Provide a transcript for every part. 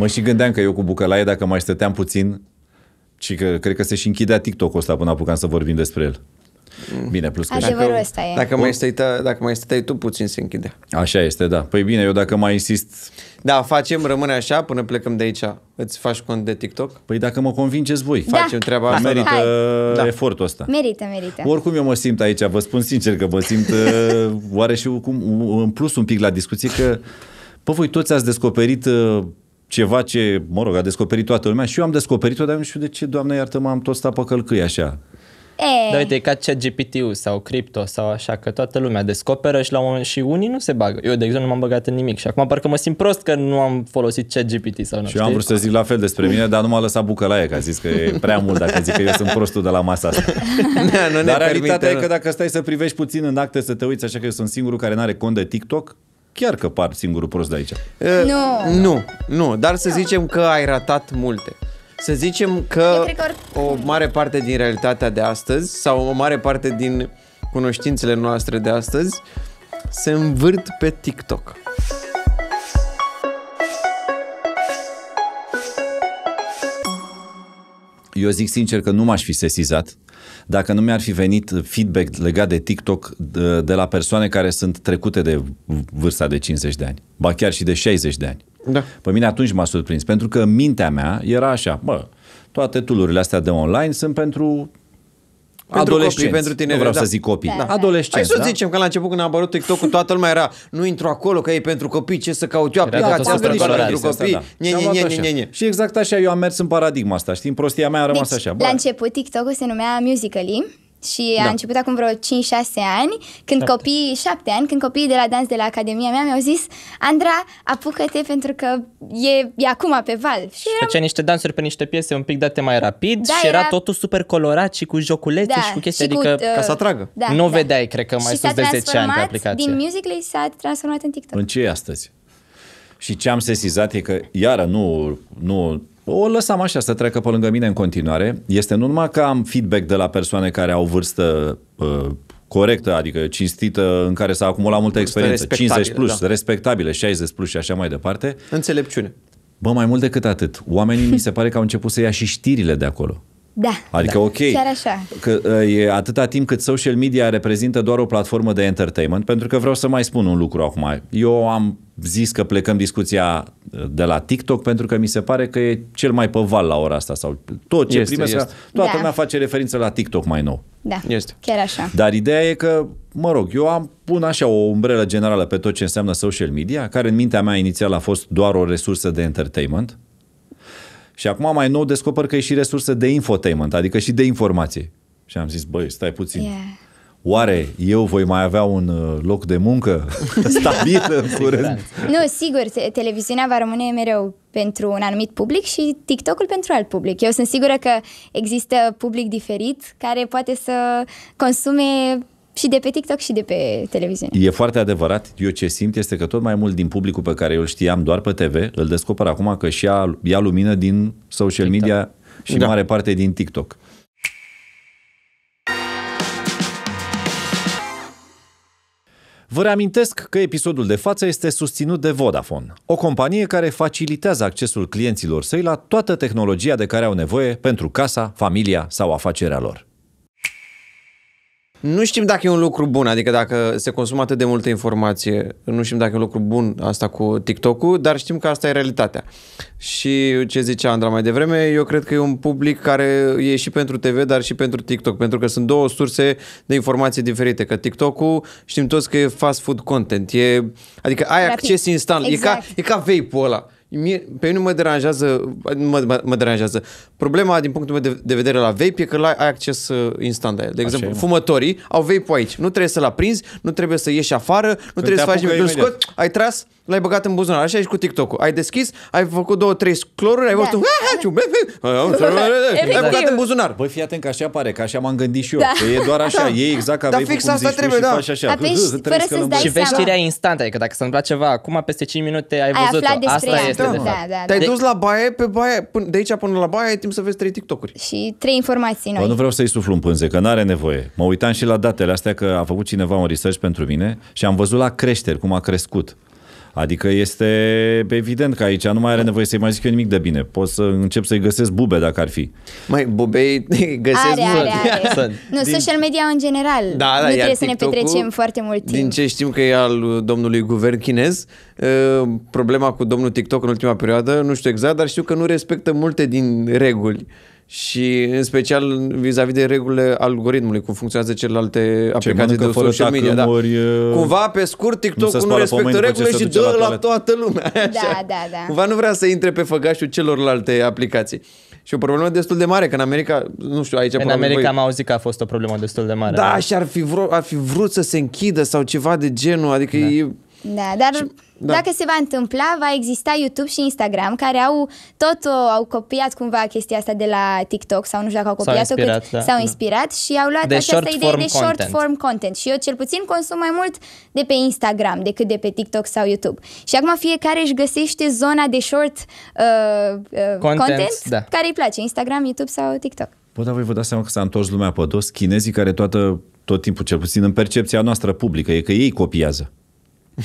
Mă și gândeam că eu cu Bucălaie, dacă mai stăteam puțin, și că cred că se și închidea TikTok-ul ăsta până apucam să vorbim despre el. Bine, plus că dacă, ăsta e. Dacă mai, stăita, dacă mai stăteai tu, puțin se închidea. Așa este, da. Păi bine, eu dacă mai insist... Da, facem, rămâne așa până plecăm de aici. Îți faci cont de TikTok? Păi dacă mă convingeți voi. Da. Facem treaba asta. Merită Da. efortul ăsta. Merită, merită. Oricum eu mă simt aici, vă spun sincer că mă simt uh, oare și cum, în plus un pic la discuție că pă, voi toți ați descoperit uh, ceva ce, mă rog, a descoperit toată lumea și eu am descoperit-o, dar nu știu de ce, Doamne iartă m am tot stat pe călcâi așa. Eh. Da, uite, e ca chat gpt sau cripto sau așa, că toată lumea descoperă și la un moment și unii nu se bagă. Eu, de exemplu, nu m-am băgat în nimic și acum parcă mă simt prost că nu am folosit chat GPT sau nu. Și eu am vrut să zic la fel despre mine, dar nu m-a lăsat bucălaie, că a zis că e prea mult dacă zic că eu sunt prostul de la masa asta. da, nu ne dar realitatea permite, e că dacă stai să privești puțin în acte, să te uiți așa că eu sunt singurul care nu are cont de TikTok, chiar că par singurul prost de aici. Nu. Nu, nu, dar să zicem că ai ratat multe. Să zicem că o mare parte din realitatea de astăzi sau o mare parte din cunoștințele noastre de astăzi se învârt pe TikTok. Eu zic sincer că nu m-aș fi sesizat dacă nu mi-ar fi venit feedback legat de TikTok de, de la persoane care sunt trecute de vârsta de 50 de ani, ba chiar și de 60 de ani. Da. Pe mine atunci m-a surprins, pentru că mintea mea era așa, bă, toate tulurile astea de online sunt pentru pentru adolescenți. Copii, pentru tine Nu vreau da. să zic copii. Da. da. da. Adolescenți. Hai să da? zicem că la început când a apărut TikTok-ul toată lumea era nu intru acolo că e pentru copii, ce să caut eu aplicația asta pentru copii. Nie, nie, nie, nie, nie. Și exact așa eu am mers în paradigma asta, știi? În prostia mea a rămas deci, așa. Bă. La început TikTok-ul se numea Musical.ly și da. a început acum vreo 5-6 ani, când 7. copiii, 7 ani, când copiii de la dans de la Academia mea mi-au zis Andra, apucă-te pentru că e, e acum pe val. Și eram... făcea niște dansuri pe niște piese un pic date mai rapid da, și era, era totul super colorat și cu joculețe da, și cu chestii, și cu, adică... Uh, ca să atragă. Da, nu da. vedeai, cred că, mai și sus de 10 ani pe aplicație. din Musical.ly s-a transformat în TikTok. În ce e astăzi? Și ce am sesizat e că, iară, nu, nu o lăsam așa să treacă pe lângă mine în continuare. Este nu numai că am feedback de la persoane care au vârstă uh, corectă, adică cinstită, în care s-a acumulat multă experiență, 50 plus, da. respectabile, 60 plus și așa mai departe. Înțelepciune. Bă, mai mult decât atât. Oamenii mi se pare că au început să ia și știrile de acolo. Da. Adică da. ok. Chiar așa. Că ă, e atâta timp cât social media reprezintă doar o platformă de entertainment, pentru că vreau să mai spun un lucru acum. Eu am zis că plecăm discuția ă, de la TikTok pentru că mi se pare că e cel mai păval la ora asta sau tot ce este, primesc, este. toată da. lumea face referință la TikTok mai nou. Da, este. chiar așa. Dar ideea e că, mă rog, eu am pun așa o umbrelă generală pe tot ce înseamnă social media, care în mintea mea inițial a fost doar o resursă de entertainment, și acum mai nou descoper că e și resurse de infotainment, adică și de informație. Și am zis, băi, stai puțin. Yeah. Oare eu voi mai avea un uh, loc de muncă stabil în curând? Nu, sigur, televiziunea va rămâne mereu pentru un anumit public și TikTok-ul pentru alt public. Eu sunt sigură că există public diferit care poate să consume și de pe TikTok și de pe televiziune. E foarte adevărat. Eu ce simt este că tot mai mult din publicul pe care eu îl știam doar pe TV, îl descoper acum că și ia, ia lumină din social TikTok. media și da. mare parte din TikTok. Vă reamintesc că episodul de față este susținut de Vodafone, o companie care facilitează accesul clienților săi la toată tehnologia de care au nevoie pentru casa, familia sau afacerea lor. Nu știm dacă e un lucru bun, adică dacă se consumă atât de multă informație, nu știm dacă e un lucru bun asta cu TikTok-ul, dar știm că asta e realitatea. Și ce zicea Andra mai devreme, eu cred că e un public care e și pentru TV, dar și pentru TikTok, pentru că sunt două surse de informații diferite, că TikTok-ul știm toți că e fast food content, e, adică ai Rapid. acces instant, exact. e, ca, exact. e ca vape-ul ăla. Mie, pe mine mă deranjează, mă, mă, mă deranjează. Problema din punctul meu de, de vedere la vape e că la ai acces uh, instant la el. De Așa exemplu, e, da. fumătorii au vape aici. Nu trebuie să-l aprinzi, nu trebuie să ieși afară, nu Când trebuie să faci nimic. scot, ai tras, l-ai băgat în buzunar. Așa ești cu TikTok-ul. Ai deschis, ai făcut două, trei scloruri, ai da. văzut... Ai băgat în buzunar. Băi, fii atent că așa pare, că așa m-am gândit și eu. Da. e doar așa, da. e exact ca vei fix asta trebuie, și da. faci așa. Da, Și veștirea știrea instantă, că dacă se întâmplă ceva acum, peste 5 minute ai văzut Asta este, de da, fapt. Da, Te-ai dus la baie, pe baie, de aici până la baie, ai timp să vezi trei TikTok-uri. Și trei informații noi. Bă, nu vreau să-i suflu în pânze, că nu are nevoie. Mă uitam și la datele astea că a făcut cineva un research pentru mine și am văzut la creșteri cum a crescut. Adică este evident că aici nu mai are nevoie să-i mai zic eu nimic de bine. Pot să încep să-i găsesc bube dacă ar fi. Mai bubei găsesc are, are, are. Sunt. Nu, din... social media în general. Da, da, nu trebuie să ne petrecem foarte mult timp. Din ce știm că e al domnului guvern chinez, problema cu domnul TikTok în ultima perioadă, nu știu exact, dar știu că nu respectă multe din reguli și în special vis-a-vis de regulile algoritmului, cum funcționează celelalte aplicații de social media. Da. Ori, Cumva, pe scurt, TikTok nu, nu respectă regulile și dă la, la toată lumea. Așa. Da, da, da. Cumva nu vrea să intre pe făgașul celorlalte aplicații. Și o problemă destul de mare, că în America, nu știu, aici... În America voi... am auzit că a fost o problemă destul de mare. Da, da. și ar fi, vrut, ar fi vrut să se închidă sau ceva de genul, adică da. e... Da, dar... Și da. Dacă se va întâmpla, va exista YouTube și Instagram, care au tot o, au copiat cumva chestia asta de la TikTok sau nu știu dacă au copiat-o, s-au inspirat, cât da. s-au da. inspirat da. și au luat de această idee de short content. form content. Și eu cel puțin consum mai mult de pe Instagram decât de pe TikTok sau YouTube. Și acum fiecare își găsește zona de short uh, uh, content, content da. care îi place, Instagram, YouTube sau TikTok. Pot dar voi vă dați seama că s-a întors lumea pe dos, chinezii care toată, tot timpul, cel puțin în percepția noastră publică, e că ei copiază.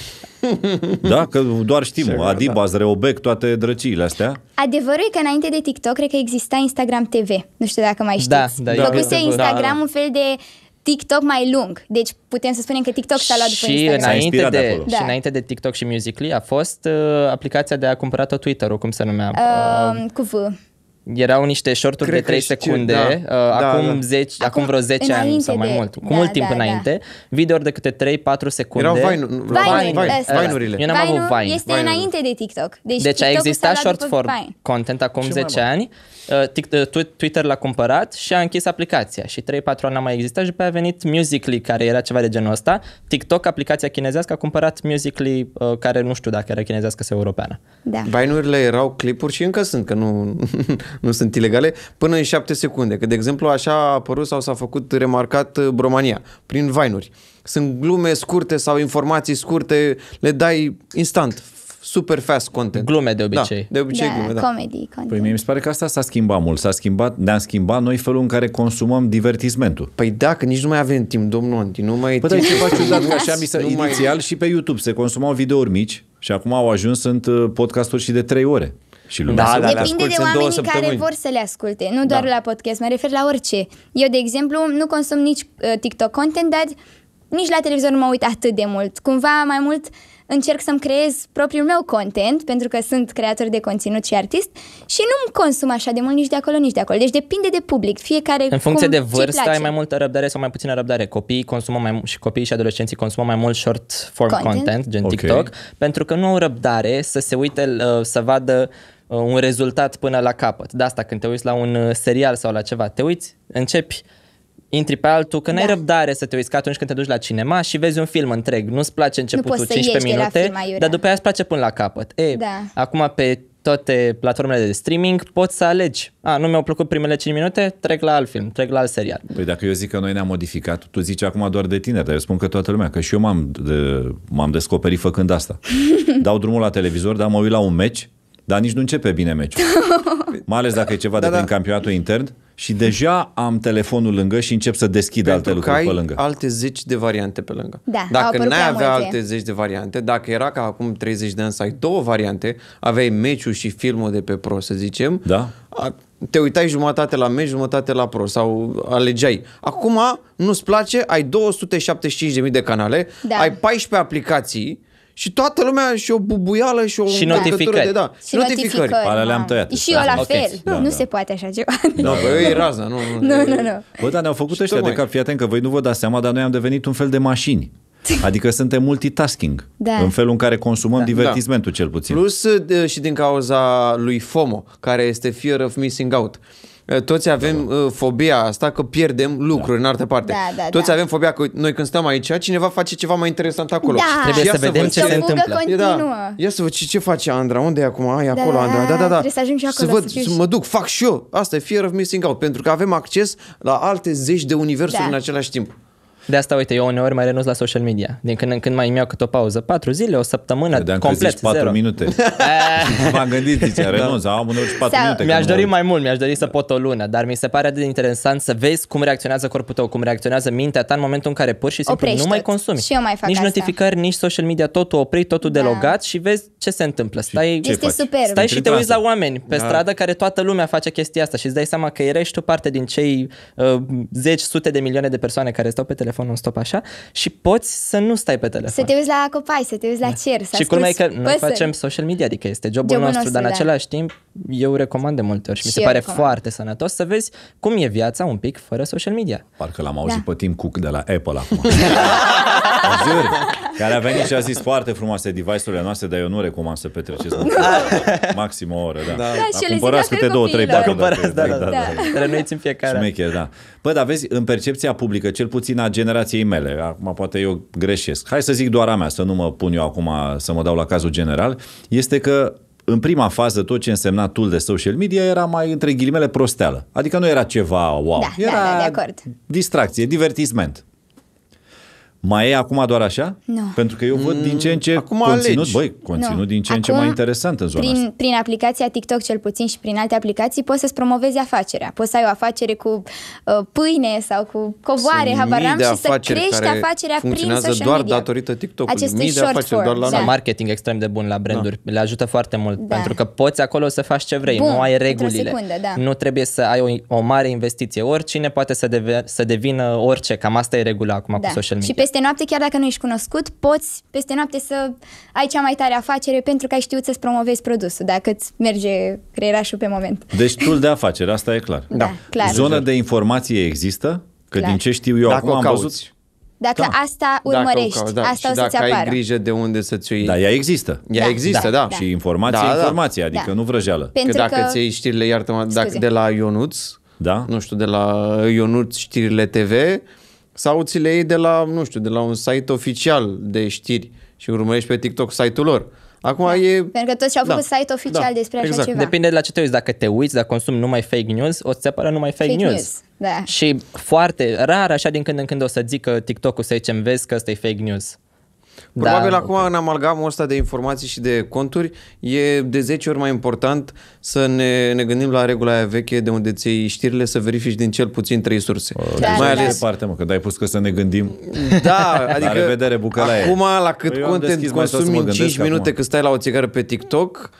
da, că doar știm, Sigur, Adibas, da. Reobec, toate drăciile astea. Adevărul e că înainte de TikTok, cred că exista Instagram TV. Nu știu dacă mai da, știți. Da, da, Făcuse Instagram da, da. un fel de TikTok mai lung. Deci putem să spunem că TikTok s-a luat după Instagram. Înainte de, de da. Și înainte de TikTok și Musical.ly a fost uh, aplicația de a cumpăra tot Twitter-ul, cum se numea? Uh, uh, cu V erau niște shorturi Cred de 3 secunde, da, uh, da, acum, da. 10, acum, acum vreo 10 ani sau mai de, mult, cu da, mult timp da, da. înainte, da. video de câte 3-4 secunde. Erau vine, vine, vine, vine, vinurile. Eu n-am avut Vine. Este vine înainte de TikTok. Deci, deci a existat short form content acum Ce 10 ani Uh, uh, Twitter l-a cumpărat și a închis aplicația și 3-4 ani a mai existat și pe a venit Musical.ly care era ceva de genul ăsta. TikTok, aplicația chinezească, a cumpărat Musical.ly uh, care nu știu dacă era chinezească sau europeană. Da. Bainurile erau clipuri și încă sunt, că nu, nu sunt ilegale, până în 7 secunde. Că, de exemplu, așa a apărut sau s-a făcut remarcat Bromania, prin vainuri. Sunt glume scurte sau informații scurte, le dai instant, super fast content. Glume de obicei. Da, de obicei da, glume, da. comedy content. Păi mie mi se pare că asta s-a schimbat mult. S-a schimbat, ne-am schimbat noi felul în care consumăm divertismentul. Păi da, că nici nu mai avem timp, domnul Anti, nu mai e păi, da, timp. Păi ceva ciudat, că așa mi se, inițial și pe YouTube se consumau videouri mici și acum au ajuns sunt uh, podcasturi și de 3 ore. Și lumea da, da, da. Depinde de oamenii care vor să le asculte, nu doar da. la podcast, mă refer la orice. Eu, de exemplu, nu consum nici uh, TikTok content, dar nici la televizor nu mă uit atât de mult. Cumva mai mult uh, încerc să-mi creez propriul meu content, pentru că sunt creator de conținut și artist și nu-mi consum așa de mult nici de acolo, nici de acolo. Deci depinde de public, fiecare În funcție de vârstă ai mai multă răbdare sau mai puțină răbdare. Copiii consumă mai și copiii și adolescenții consumă mai mult short form content, content gen okay. TikTok, pentru că nu au răbdare să se uite, uh, să vadă uh, un rezultat până la capăt. De asta când te uiți la un uh, serial sau la ceva, te uiți, începi intri pe altul, că n-ai da. răbdare să te uiți ca atunci când te duci la cinema și vezi un film întreg. Nu-ți place începutul nu 15 minute, dar după aia îți place până la capăt. E, da. acum pe toate platformele de streaming, poți să alegi. A, nu mi-au plăcut primele 5 minute, trec la alt film, trec la alt serial. Păi dacă eu zic că noi ne-am modificat, tu zici acum doar de tine, dar eu spun că toată lumea, că și eu m-am, de, m-am descoperit făcând asta. Dau drumul la televizor, dar mă uit la un meci dar nici nu începe bine meciul. Mai ales dacă e ceva da, de da. da. campionatul intern și deja am telefonul lângă și încep să deschid Pentru alte lucruri că ai pe lângă. alte zeci de variante pe lângă. Da, dacă n-ai avea multe. alte zeci de variante, dacă era ca acum 30 de ani să ai două variante, aveai meciul și filmul de pe pro, să zicem, da. te uitai jumătate la meci, jumătate la pro sau alegeai. Acum nu-ți place, ai 275.000 de canale, da. ai 14 aplicații, și toată lumea și o bubuială și o și notificări. De, da. Și notificări. notificări. le-am tăiat. Și eu la fel. Okay. Da, nu da. se poate așa ceva. Da, da. bă, e raza. Nu, nu, nu. nu, nu. Bă, dar ne-au făcut ăștia de adică, cap. Fii atent că voi nu vă dați seama, dar noi am devenit un fel de mașini. Adică suntem multitasking da. în felul în care consumăm da. divertismentul cel puțin. Da. Plus de, și din cauza lui FOMO, care este Fear of Missing Out. Eh, toți avem da. da. Eh, fobia asta că pierdem lucruri da. în altă parte. Da, da, Toți da. avem fobia că noi când stăm aici, cineva face ceva mai interesant acolo. Da. Trebuie să, să vedem ce se întâmplă. Da. Ia să văd ce, ce face Andra, unde e acum? Ai da, acolo, da, Andra. Da, da, da. Trebuie să ajung și acolo. Să văd, să, să mă duc, fac și eu. Asta e fear of missing out, pentru că avem acces la alte zeci de universuri da. în același timp. De asta, uite, eu uneori mai renunț la social media. Din când în când mai mi iau câte o pauză. Patru zile, o săptămână, Credeam complet, că zici 4 zero. minute. Eh. M-am gândit, zice, da. renunț, da. am și 4 minute. Mi-aș dori mai mult, mi-aș dori să pot o lună, dar mi se pare atât de interesant să vezi cum reacționează corpul tău, cum reacționează mintea ta în momentul în care pur și simplu Oprești nu mai consumi. Și eu mai fac nici asta. notificări, nici social media, totul oprit, totul da. delogat și vezi ce se întâmplă. Stai, ce este super. stai și te uiți la oameni pe da. stradă care toată lumea face chestia asta și îți dai seama că ești tu parte din cei uh, zeci, sute de milioane de persoane care stau pe telefon telefon non-stop așa și poți să nu stai pe telefon. Să te uiți la copai, să te uiți la da. cer, da. Și cum e că noi păsări. facem social media, adică este jobul, jobul nostru, nostru, dar da. în același timp eu recomand de multe ori și, și mi se pare recomand. foarte sănătos să vezi cum e viața un pic fără social media. Parcă l-am auzit da. pe Tim Cook de la Apple acum. Jur, care a venit și a zis foarte frumoase device-urile noastre, dar eu nu recomand să petreceți da. maxim o oră. Da, da. da și cumpărați câte două, trei, patru. Da, da, da, da. da. în fiecare. Șmecher, da. Păi, dar vezi, în percepția publică, cel puțin agent generației mele. Acum poate eu greșesc. Hai să zic doar a mea, să nu mă pun eu acum să mă dau la cazul general. Este că în prima fază tot ce însemna tool de social media era mai între ghilimele prosteală. Adică nu era ceva wow, da, era da, da, de acord. distracție, divertisment. Mai e acum doar așa? Nu. Pentru că eu văd din ce în ce acum conținut, băi, conținut nu. din ce acum, în ce mai interesant în zona prin, asta. Prin aplicația TikTok cel puțin și prin alte aplicații poți să-ți promovezi afacerea. Poți să ai o afacere cu uh, pâine sau cu covoare, Sunt habaram, și să crești afacerea prin social doar media. datorită TikTok. Acestui mii de afaceri doar la da. marketing extrem de bun la branduri. Da. Le ajută foarte mult da. pentru că poți acolo să faci ce vrei, bun, nu ai regulile. Secundă, da. Nu trebuie să ai o, o mare investiție. Oricine poate să, deve- să devină orice, cam asta e regula acum da. cu social media. Și peste noapte, chiar dacă nu ești cunoscut, poți peste noapte să ai cea mai tare afacere pentru că ai știut să-ți promovezi produsul, dacă îți merge creierașul pe moment. Deci tool de afacere, asta e clar. Da, da clar. Zona de informație există? Că clar. din ce știu eu dacă acum am văzut... Dacă da. asta urmărești, dacă o, da. asta și o să-ți apară. ai grijă de unde să-ți iei. Da, ea există. Ea da. există, da. da. da. Și informația da, da, da. informația, da. adică da. nu vrăjeală. Pentru că dacă că... ți iei știrile, iartă-mă, dacă de la Ionuț, da? nu știu, de la Ionuț știrile TV, sau ți le iei de la, nu știu, de la un site oficial de știri și urmărești pe TikTok site-ul lor. Acum da. e... Pentru că toți și-au da. făcut da. site oficial da. despre exact. așa ceva. Depinde de la ce te uiți. Dacă te uiți, dacă consumi numai fake news, o să apară numai fake, fake news. news. Da. Și foarte rar, așa din când în când o să zic că TikTok-ul să zicem, vezi că ăsta e fake news. Da. Probabil da, acum okay. în amalgamul ăsta de informații și de conturi e de 10 ori mai important să ne, ne gândim la regula aia veche de unde ți știrile să verifici din cel puțin trei surse. Da, mai da, da. ales da. parte, mă, că dai pus că să ne gândim. Da, adică la revedere, bucălaie. acum la cât păi content consumi în 5 minute acum. că stai la o țigară pe TikTok,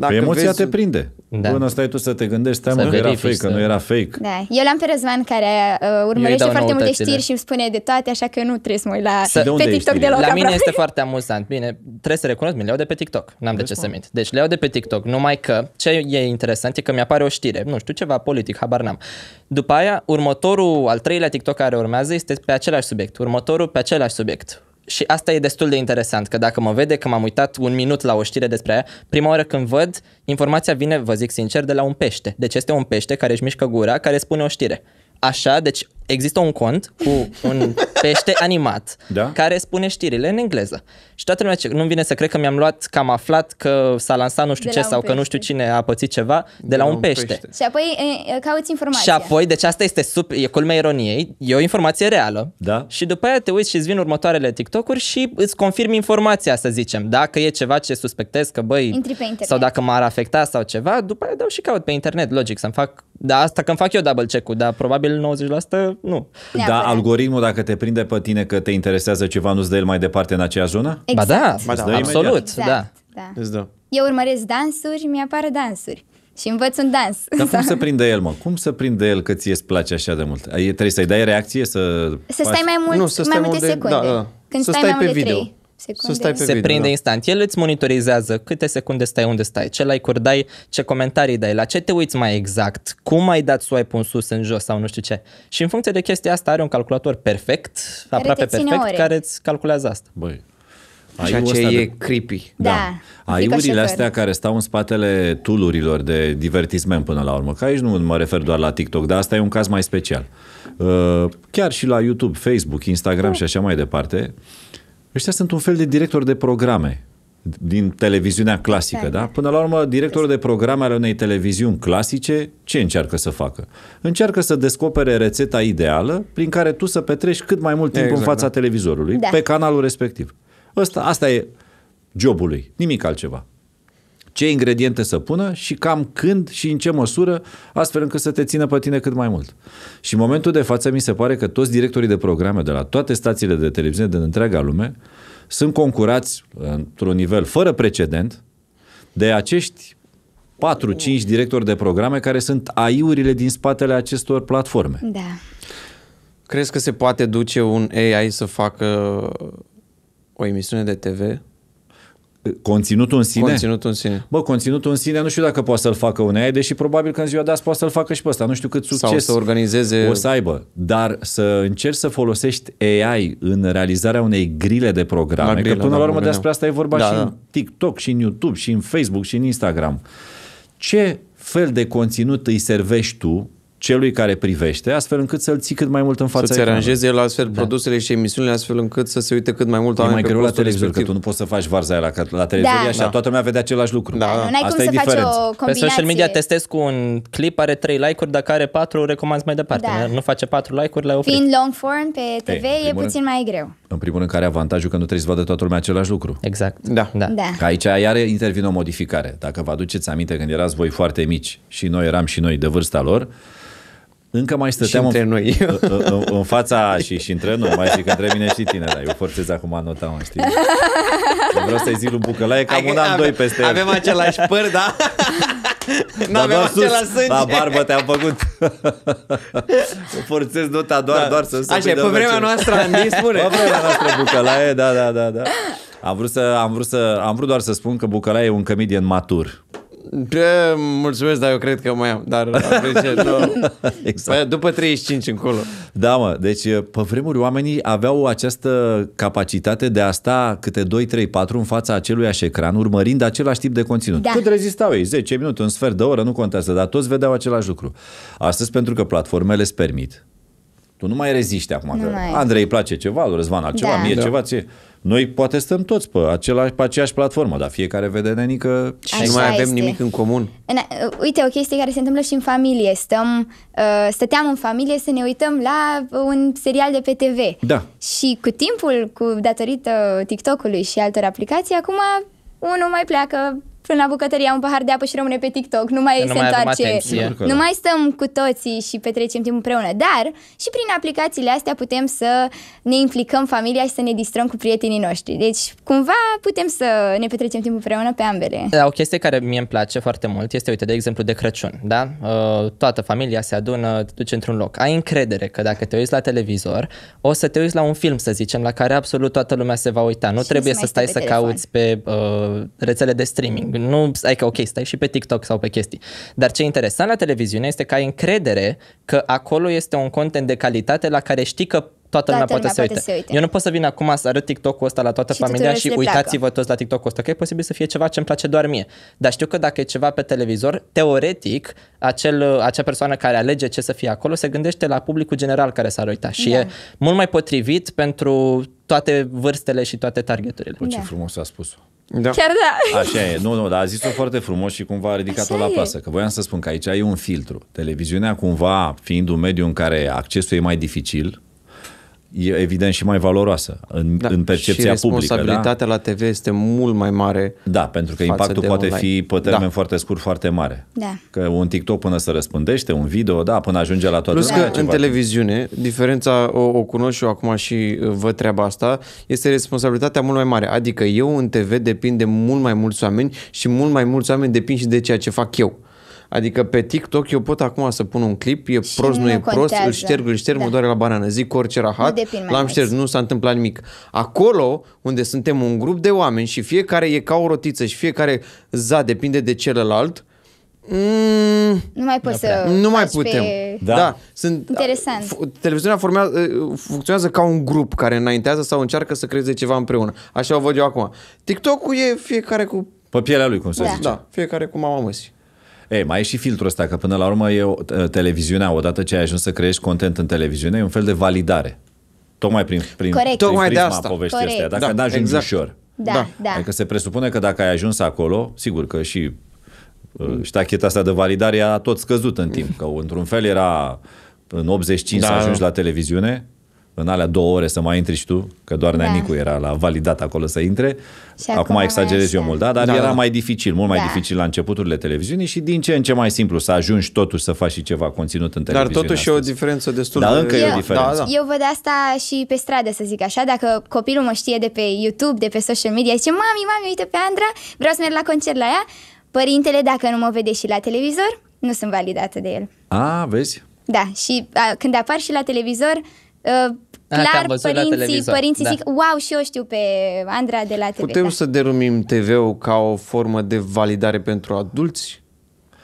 dacă păi emoția vezi... te prinde. Da. Bună, stai tu să te gândești, stai mă, că era fake, că nu era fake. Da. Eu l-am pe Răzvan care uh, urmărește foarte multe știri și îmi spune de toate, așa că nu trebuie să mă uit la să... pe TikTok de deloc. La mine este foarte amuzant. Bine, trebuie să recunosc, mi le iau de pe TikTok. N-am de, de ce să mint. Deci le iau de pe TikTok, numai că ce e interesant e că mi-apare o știre, nu știu, ceva politic, habar n-am. După aia, următorul, al treilea TikTok care urmează este pe același subiect. Următorul pe același subiect și asta e destul de interesant, că dacă mă vede că m-am uitat un minut la o știre despre ea, prima oară când văd, informația vine, vă zic sincer, de la un pește. Deci este un pește care își mișcă gura, care spune o știre. Așa, deci există un cont cu un pește animat da? care spune știrile în engleză. Și toată lumea ce, nu vine să cred că mi-am luat, că am aflat că s-a lansat nu știu de ce sau pește. că nu știu cine a pățit ceva de, de la, la un pește. pește. Și apoi e, cauți informația. Și apoi, deci asta este sub, e culmea ironiei, e o informație reală. Da? Și după aia te uiți și îți vin următoarele TikTok-uri și îți confirmi informația, să zicem. Dacă e ceva ce suspectez că băi, sau dacă m-ar afecta sau ceva, după aia dau și caut pe internet, logic, să-mi fac da, asta când fac eu double check-ul, dar probabil 90% nu. Neapărat. algoritmul, dacă te prinde pe tine că te interesează ceva, nu-ți dă el mai departe în acea zonă? Exact. Ba da, ba da. absolut, exact, da. da. da. Eu urmăresc dansuri, mi-apar dansuri. Și învăț un dans. Dar cum să prinde el, mă? Cum să prinde el că ți-e place așa de mult? Trebuie să-i dai reacție? Să, să stai mai mult, nu, să stai mai multe de, secunde. Da, da. Când să stai, stai mai pe mult video. 3 secunde. stai pe se video, prinde da. instant. El îți monitorizează câte secunde stai, unde stai, ce like-uri dai, ce comentarii dai, la ce te uiți mai exact, cum ai dat swipe în sus, în jos sau nu știu ce. Și în funcție de chestia asta are un calculator perfect, care aproape perfect, ore. care îți calculează asta. Băi, Așa ce e de... creepy. Da. da. Aiurile astea care stau în spatele tulurilor de divertisment până la urmă, că aici nu mă refer doar la TikTok, dar asta e un caz mai special. Uh, chiar și la YouTube, Facebook, Instagram da. și așa mai departe, Ăștia sunt un fel de director de programe din televiziunea clasică, da. da? Până la urmă, directorul de programe ale unei televiziuni clasice, ce încearcă să facă? Încearcă să descopere rețeta ideală prin care tu să petreci cât mai mult timp exact, în fața da. televizorului, da. pe canalul respectiv. Asta, asta e jobul lui, nimic altceva ce ingrediente să pună și cam când și în ce măsură, astfel încât să te țină pe tine cât mai mult. Și în momentul de față mi se pare că toți directorii de programe de la toate stațiile de televiziune din întreaga lume sunt concurați într-un nivel fără precedent de acești 4-5 directori de programe care sunt aiurile din spatele acestor platforme. Da. Crezi că se poate duce un AI să facă o emisiune de TV Conținutul în sine? Conținutul în sine. Bă, conținutul în sine nu știu dacă poate să-l facă unei, deși probabil că în ziua de azi poate să-l facă și pe ăsta. Nu știu cât succes Sau să organizeze... o să aibă. Dar să încerci să folosești AI în realizarea unei grile de programe, la grilă, că până la urmă despre asta e vorba da, și da. în TikTok, și în YouTube, și în Facebook, și în Instagram. Ce fel de conținut îi servești tu celui care privește, astfel încât să-l ții cât mai mult în fața Să-ți aranjezi el astfel da. produsele și emisiunile, astfel încât să se uite cât mai mult e mai greu la televizor, că tu nu poți să faci varza aia la, la televizor, da. așa, da. toată lumea vede același lucru. Da. da. Nu ai cum să faci o combinație. Pe social media testez cu un clip, are 3 like-uri, dacă are 4, recomand mai departe. Da. Nu face 4 like-uri, le oprit. Fiind long form pe TV, Ei, e puțin rând, mai greu. În primul rând, care avantajul că nu trebuie să vadă toată lumea același lucru. Exact. Da. da. da. aici iar intervine o modificare. Dacă vă aduceți aminte când erați voi foarte mici și noi eram și noi de vârsta lor, încă mai stăteam și între în, noi. În, în, în fața și, și între noi, mai zic între mine și tine, dar eu forțez acum nota, mă știi. Eu vreau să-i zic lui Bucălaie cam un an, doi peste Avem el. același păr, da? Nu avem același sânge. La barbă te-am făcut. forțez nota doar, da. doar să Așa, pe vremea noastră, Andy, spune. Pe vremea noastră, Bucălaie, da, da, da, da. Am vrut, să, am, vrut să, am vrut doar să spun că Bucălaie e un comedian matur. Pe, mulțumesc, dar eu cred că mai am. Dar apreciez, nu. exact. Păi, după 35 încolo. Da, mă. Deci, pe vremuri, oamenii aveau această capacitate de a sta câte 2, 3, 4 în fața acelui așa ecran, urmărind același tip de conținut. Da. Cât rezistau ei? 10 minute, un sfert de oră, nu contează, dar toți vedeau același lucru. Astăzi, pentru că platformele îți permit, tu nu mai reziști acum. Nu că mai... Andrei îi place ceva, Răzvan altceva, da. mie da. ceva, ție. Noi poate stăm toți pe, același, pe aceeași platformă, dar fiecare vede nenică și nu mai avem este. nimic în comun. În, uh, uite, o chestie care se întâmplă și în familie. Stăm, uh, stăteam în familie să ne uităm la un serial de pe TV. Da. Și cu timpul, cu datorită TikTok-ului și altor aplicații, acum unul mai pleacă până la bucătărie, un pahar de apă și rămâne pe TikTok. Nu mai nu se mai întoarce. Nu da. mai stăm cu toții și petrecem timp împreună. Dar și prin aplicațiile astea putem să ne implicăm familia și să ne distrăm cu prietenii noștri. Deci, cumva putem să ne petrecem timp împreună pe ambele. Da, o chestie care mie îmi place foarte mult este, uite, de exemplu, de Crăciun. Da? Uh, toată familia se adună, te duce într-un loc. Ai încredere că dacă te uiți la televizor, o să te uiți la un film, să zicem, la care absolut toată lumea se va uita. Nu și trebuie să stai să telefon. cauți pe uh, rețele de streaming nu, stai că ok, stai și pe TikTok sau pe chestii. Dar ce e interesant la televiziune este că ai încredere că acolo este un content de calitate la care știi că toată, toată lumea, lumea poate, să, poate uite. să uite. Eu nu pot să vin acum să arăt TikTok-ul ăsta la toată și familia și uitați-vă toți la TikTok-ul ăsta, că e posibil să fie ceva ce îmi place doar mie. Dar știu că dacă e ceva pe televizor, teoretic, acel, acea persoană care alege ce să fie acolo se gândește la publicul general care s-ar uita și da. e mult mai potrivit pentru toate vârstele și toate targeturile. Bă, ce da. frumos a spus da. Chiar da. Așa e. Nu, nu, dar a zis-o foarte frumos și cumva a ridicat-o Așa la plasă. Că voiam să spun că aici e un filtru. Televiziunea cumva, fiind un mediu în care accesul e mai dificil, e evident și mai valoroasă în, da, în percepția și responsabilitatea publică. responsabilitatea da? la TV este mult mai mare. Da, pentru că impactul poate online. fi pe termen da. foarte scurt foarte mare. Da. Că un TikTok până se răspândește, un video, da, până ajunge la toată Plus că da. în televiziune, diferența o, o cunosc și eu acum și uh, văd treaba asta, este responsabilitatea mult mai mare. Adică eu în TV depind de mult mai mulți oameni și mult mai mulți oameni depind și de ceea ce fac eu. Adică pe TikTok eu pot acum să pun un clip, e și prost, nu, nu e contează. prost, îl șterg, îl șterg, da. mă doare la banană, zic orice rahat, l-am șterg, nu s-a întâmplat nimic. Acolo unde suntem un grup de oameni și fiecare e ca o rotiță și fiecare za depinde de celălalt, Mm, nu mai poți da, să Nu mai putem. Pe... Da. da. Sunt, Interesant. F- televiziunea formează, funcționează ca un grup care înaintează sau încearcă să creeze ceva împreună. Așa o văd eu acum. TikTok-ul e fiecare cu... Pe pielea lui, cum se da. zice. Da, fiecare cu mama măsii. Ei, mai e și filtrul ăsta, că până la urmă e televiziunea, odată ce ai ajuns să creezi content în televiziune, e un fel de validare. Tocmai prin, prin, prin Tocmai prisma de asta. poveștii Corect. astea, dacă da, ajungi exact. ușor. Da, da. da. Adică se presupune că dacă ai ajuns acolo, sigur că și mm. ștacheta asta de validare a tot scăzut în timp, că într-un fel era în 85 da. să ajungi la televiziune, în alea două ore să mai intri și tu, că doar da. Neanicu era la validat acolo să intre. Și acum, acum exagerez eu mult, da, dar da. era da. mai dificil, mult mai da. dificil la începuturile televiziunii și din ce în ce mai simplu să ajungi totuși să faci și ceva conținut în televiziune. Dar totuși astăzi. e o diferență destul da, de... încă eu, e o diferență. Da, da. Eu văd asta și pe stradă, să zic așa, dacă copilul mă știe de pe YouTube, de pe social media, zice, mami, mami, uite pe Andra, vreau să merg la concert la ea, părintele, dacă nu mă vede și la televizor, nu sunt validată de el. A, vezi? Da, și a, când apar și la televizor, uh, Ah, clar Aha, părinții, părinții da. zic, wow, și eu știu pe Andra de la TV. Putem da. să derumim TV-ul ca o formă de validare pentru adulți?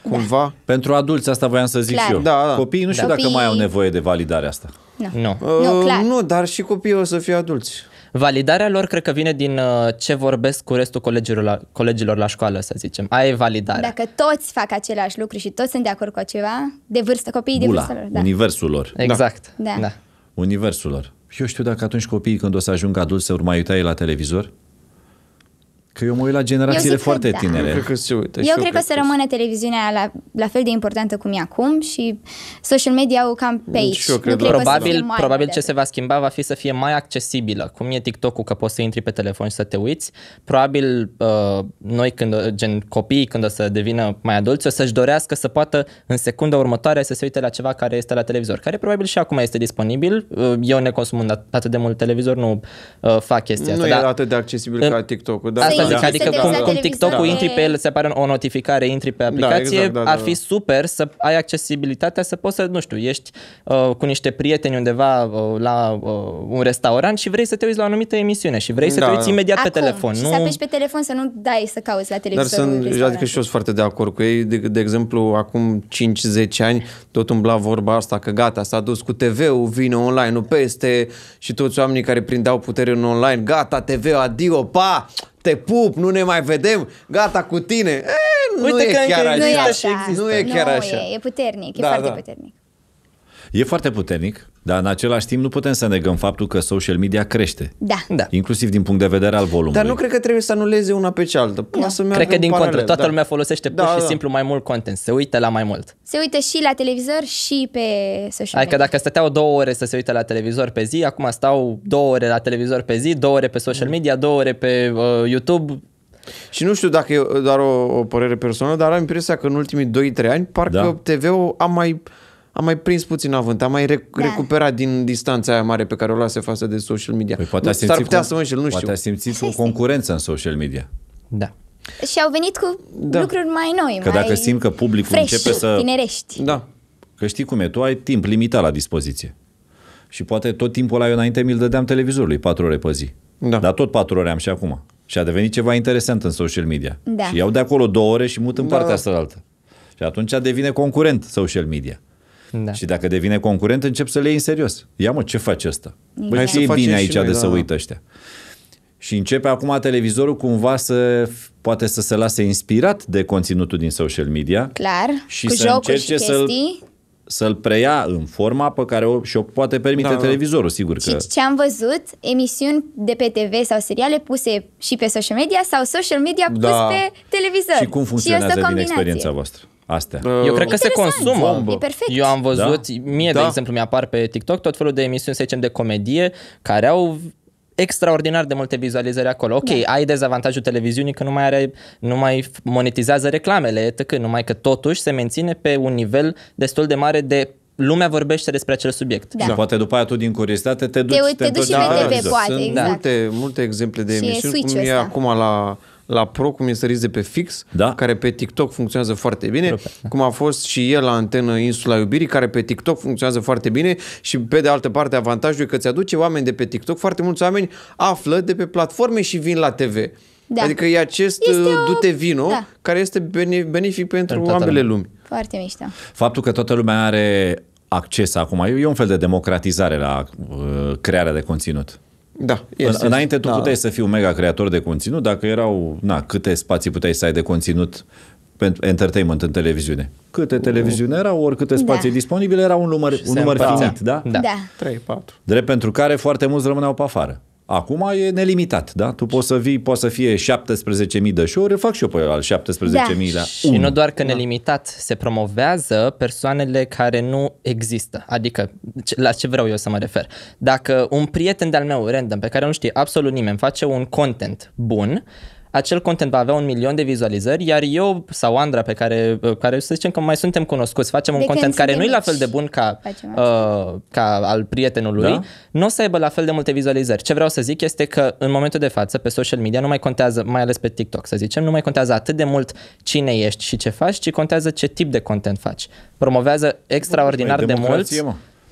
Da. Cumva? Da. Pentru adulți, asta voiam să zic clar. și eu. Da, da. Copiii nu știu Copii... Da. dacă mai au nevoie de validarea asta. Nu. Nu. Uh, nu, clar. nu, dar și copiii o să fie adulți. Validarea lor cred că vine din uh, ce vorbesc cu restul colegilor la, colegilor la școală, să zicem. Aia e validarea. Dacă toți fac același lucru și toți sunt de acord cu ceva, de vârstă, copiii Bula, de vârstă lor. Da. universul lor. Exact. Da. da. da universul lor. Eu știu dacă atunci copiii când o să ajungă adulți se vor mai uita ei la televizor? Că eu mă uit la generațiile foarte da. tinere. Eu cred că se uită. Eu cred că, că, că se rămâne televiziunea la la fel de importantă cum e acum și social media au cam pe aici. Și eu cred, nu probabil, probabil ce se va schimba va fi să fie mai accesibilă. Cum e TikTok-ul că poți să intri pe telefon și să te uiți, probabil uh, noi când, gen copiii când o să devină mai adulți, o să-și dorească să poată în secunda următoare să se uite la ceva care este la televizor, care probabil și acum este disponibil. Uh, eu ne consum atât de mult televizor, nu uh, fac chestia nu asta. Nu e dar, atât de accesibil uh, ca TikTok-ul. Da, asta zic, adică cum, cum TikTok-ul da. intri pe el, se apare o notificare, intri pe da, aplicație, da, exact, da, da ar da fi super să ai accesibilitatea să poți să, nu știu, ești uh, cu niște prieteni undeva uh, la uh, un restaurant și vrei să te uiți la o anumită emisiune și vrei să da. te uiți imediat Acum, pe telefon. Și nu... să apeși pe telefon să nu dai să cauți la televizor. Dar sunt, adică și eu sunt foarte de acord cu ei. De, de exemplu, acum 5-10 ani tot umbla vorba asta că gata, s-a dus cu TV-ul, vine online-ul peste și toți oamenii care prindeau putere în online, gata, TV-ul, adio, pa! te pup, nu ne mai vedem, gata cu tine. E, nu Uite e că chiar așa. Nu e, chiar așa. nu e chiar nu așa. E, e puternic, da, foarte da. puternic. E foarte puternic. Dar în același timp nu putem să negăm faptul că social media crește. Da. da. Inclusiv din punct de vedere al volumului. Dar nu cred că trebuie să anuleze una pe cealaltă. da. să cred că din paralel, contră, toată da. lumea folosește da, pur și da. simplu mai mult content, se uită la mai mult. Se uită și la televizor și pe social adică media. Adică dacă stăteau două ore să se uite la televizor pe zi, acum stau două ore la televizor pe zi, două ore pe social mm. media, două ore pe uh, YouTube, și nu știu dacă e doar o, o părere personală, dar am impresia că în ultimii 2-3 ani parcă da. TV-ul a mai am mai prins puțin avânt, am mai rec- da. recuperat din distanța aia mare pe care o lase față de social media. Păi poate nu, a simțit, putea cu, să mă înșel, nu poate știu. Poate a simțit o concurență în social media. Da. Și au venit cu da. lucruri mai noi, Că mai dacă simt că publicul fresh, începe să... tinerești. Da. Că știi cum e, tu ai timp limitat la dispoziție. Și poate tot timpul ăla eu înainte mi-l dădeam televizorului, patru ore pe zi. Da. Dar tot patru ore am și acum. Și a devenit ceva interesant în social media. Da. Și iau de acolo două ore și mut în da. partea asta altă. Și atunci devine concurent social media. Da. Și dacă devine concurent, încep să le iei în serios. Ia mă, ce face asta? Băi, da. Păi ce e bine aici noi, de da. să uită ăștia? Și începe acum televizorul cumva să poate să se lase inspirat de conținutul din social media. Clar, și cu să încerce și chestii. să-l să-l preia în forma pe care o, și-o poate permite da, da. televizorul, sigur că... Și ce am văzut, emisiuni de pe TV sau seriale puse și pe social media sau social media da. pus pe televizor. Și cum funcționează și din experiența voastră? astea. Eu cred că se consumă. E perfect. Eu am văzut, da? mie da. de exemplu mi-apar pe TikTok tot felul de emisiuni, să zicem, de comedie care au extraordinar de multe vizualizări acolo. Ok, da. ai dezavantajul televiziunii că nu mai, are, nu mai monetizează reclamele, etc., numai că totuși se menține pe un nivel destul de mare de lumea vorbește despre acel subiect. Da. da. Poate după aia tu din curiozitate te duci, te, te, te duci și da, TV, da, poate, Sunt da. multe, multe exemple de și emisiuni, cum e acum la la Pro, cum este să de pe fix, da. care pe TikTok funcționează foarte bine, Perfect. cum a fost și el la antenă Insula Iubirii, care pe TikTok funcționează foarte bine și pe de altă parte avantajul e că ți aduce oameni de pe TikTok, foarte mulți oameni află de pe platforme și vin la TV. Da. Adică e acest uh, o... dute vino da. care este benefic pentru Toată ambele lumea. lumi. Foarte mișto. Faptul că toată lumea are acces acum, e un fel de democratizare la uh, crearea de conținut. Da, este, În, Înainte tu da. puteai să fii un mega creator de conținut, dacă erau, na, câte spații puteai să ai de conținut pentru entertainment în televiziune. Câte televiziune erau, oricâte da. spații da. disponibile, era un număr, un număr finit, da? Da. da. 3-4. Drept pentru care foarte mulți rămâneau pe afară. Acum e nelimitat, da? Tu poți să vii, poți să fie 17.000 de show fac și eu pe al 17.000 da. la Și un. nu doar că da. nelimitat, se promovează persoanele care nu există. Adică, la ce vreau eu să mă refer? Dacă un prieten de-al meu, random, pe care nu știe absolut nimeni, face un content bun, uh, acel content va avea un milion de vizualizări, iar eu sau Andra, pe care, care să zicem că mai suntem cunoscuți, facem de un content care nu e la fel de bun ca, uh, ca al prietenului, da? nu o să aibă la fel de multe vizualizări. Ce vreau să zic este că în momentul de față, pe social media, nu mai contează, mai ales pe TikTok, să zicem, nu mai contează atât de mult cine ești și ce faci, ci contează ce tip de content faci. Promovează extraordinar de mult.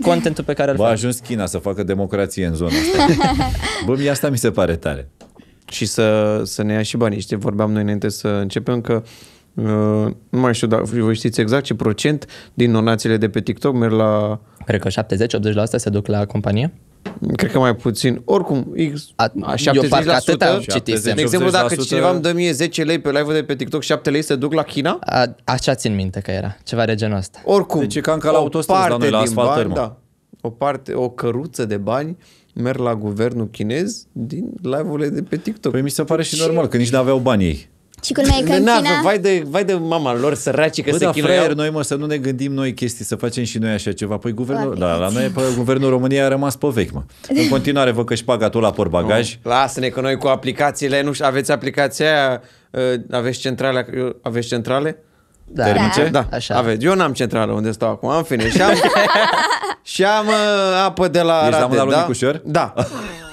contentul pe care îl fac. A ajuns China să facă democrație în zona asta. Bă, asta mi se pare tare și să, să ne ia și banii. Știi, vorbeam noi înainte să începem că uh, nu mai știu, dar vă știți exact ce procent din donațiile de pe TikTok merg la... Cred că 70-80% se duc la companie. Cred că mai puțin. Oricum, X, A, 70%. Eu parcă atâta 70 De exemplu, dacă cineva îmi dă mie 10 lei pe live-ul de pe TikTok, 7 lei se duc la China? A, așa țin minte că era. Ceva de genul ăsta. Oricum. Deci cam ca la autostrăzi, la noi, la asfalt, bani, da, o parte, o căruță de bani merg la guvernul chinez din live-urile de pe TikTok. Păi mi se pare și, și normal, că nici nu aveau bani ei. Și cum e că în China... vai, de, vai de mama lor săraci că Bă, se da, chinuiau. Fraier, noi mă, să nu ne gândim noi chestii, să facem și noi așa ceva. Păi guvernul, da, la noi, pe păi, guvernul României a rămas pe vechi, mă. În continuare vă că paga tu la bagaj. Nu, Lasă-ne că noi cu aplicațiile, nu știu, aveți aplicația aia, ă, aveți centrale, aveți centrale? Da. Termice? Da. da. Așa. Aveți. Eu n-am centrală unde stau acum, am fine. Și am, și am uh, apă de la Ești Arate, la da? Nicușor? Da.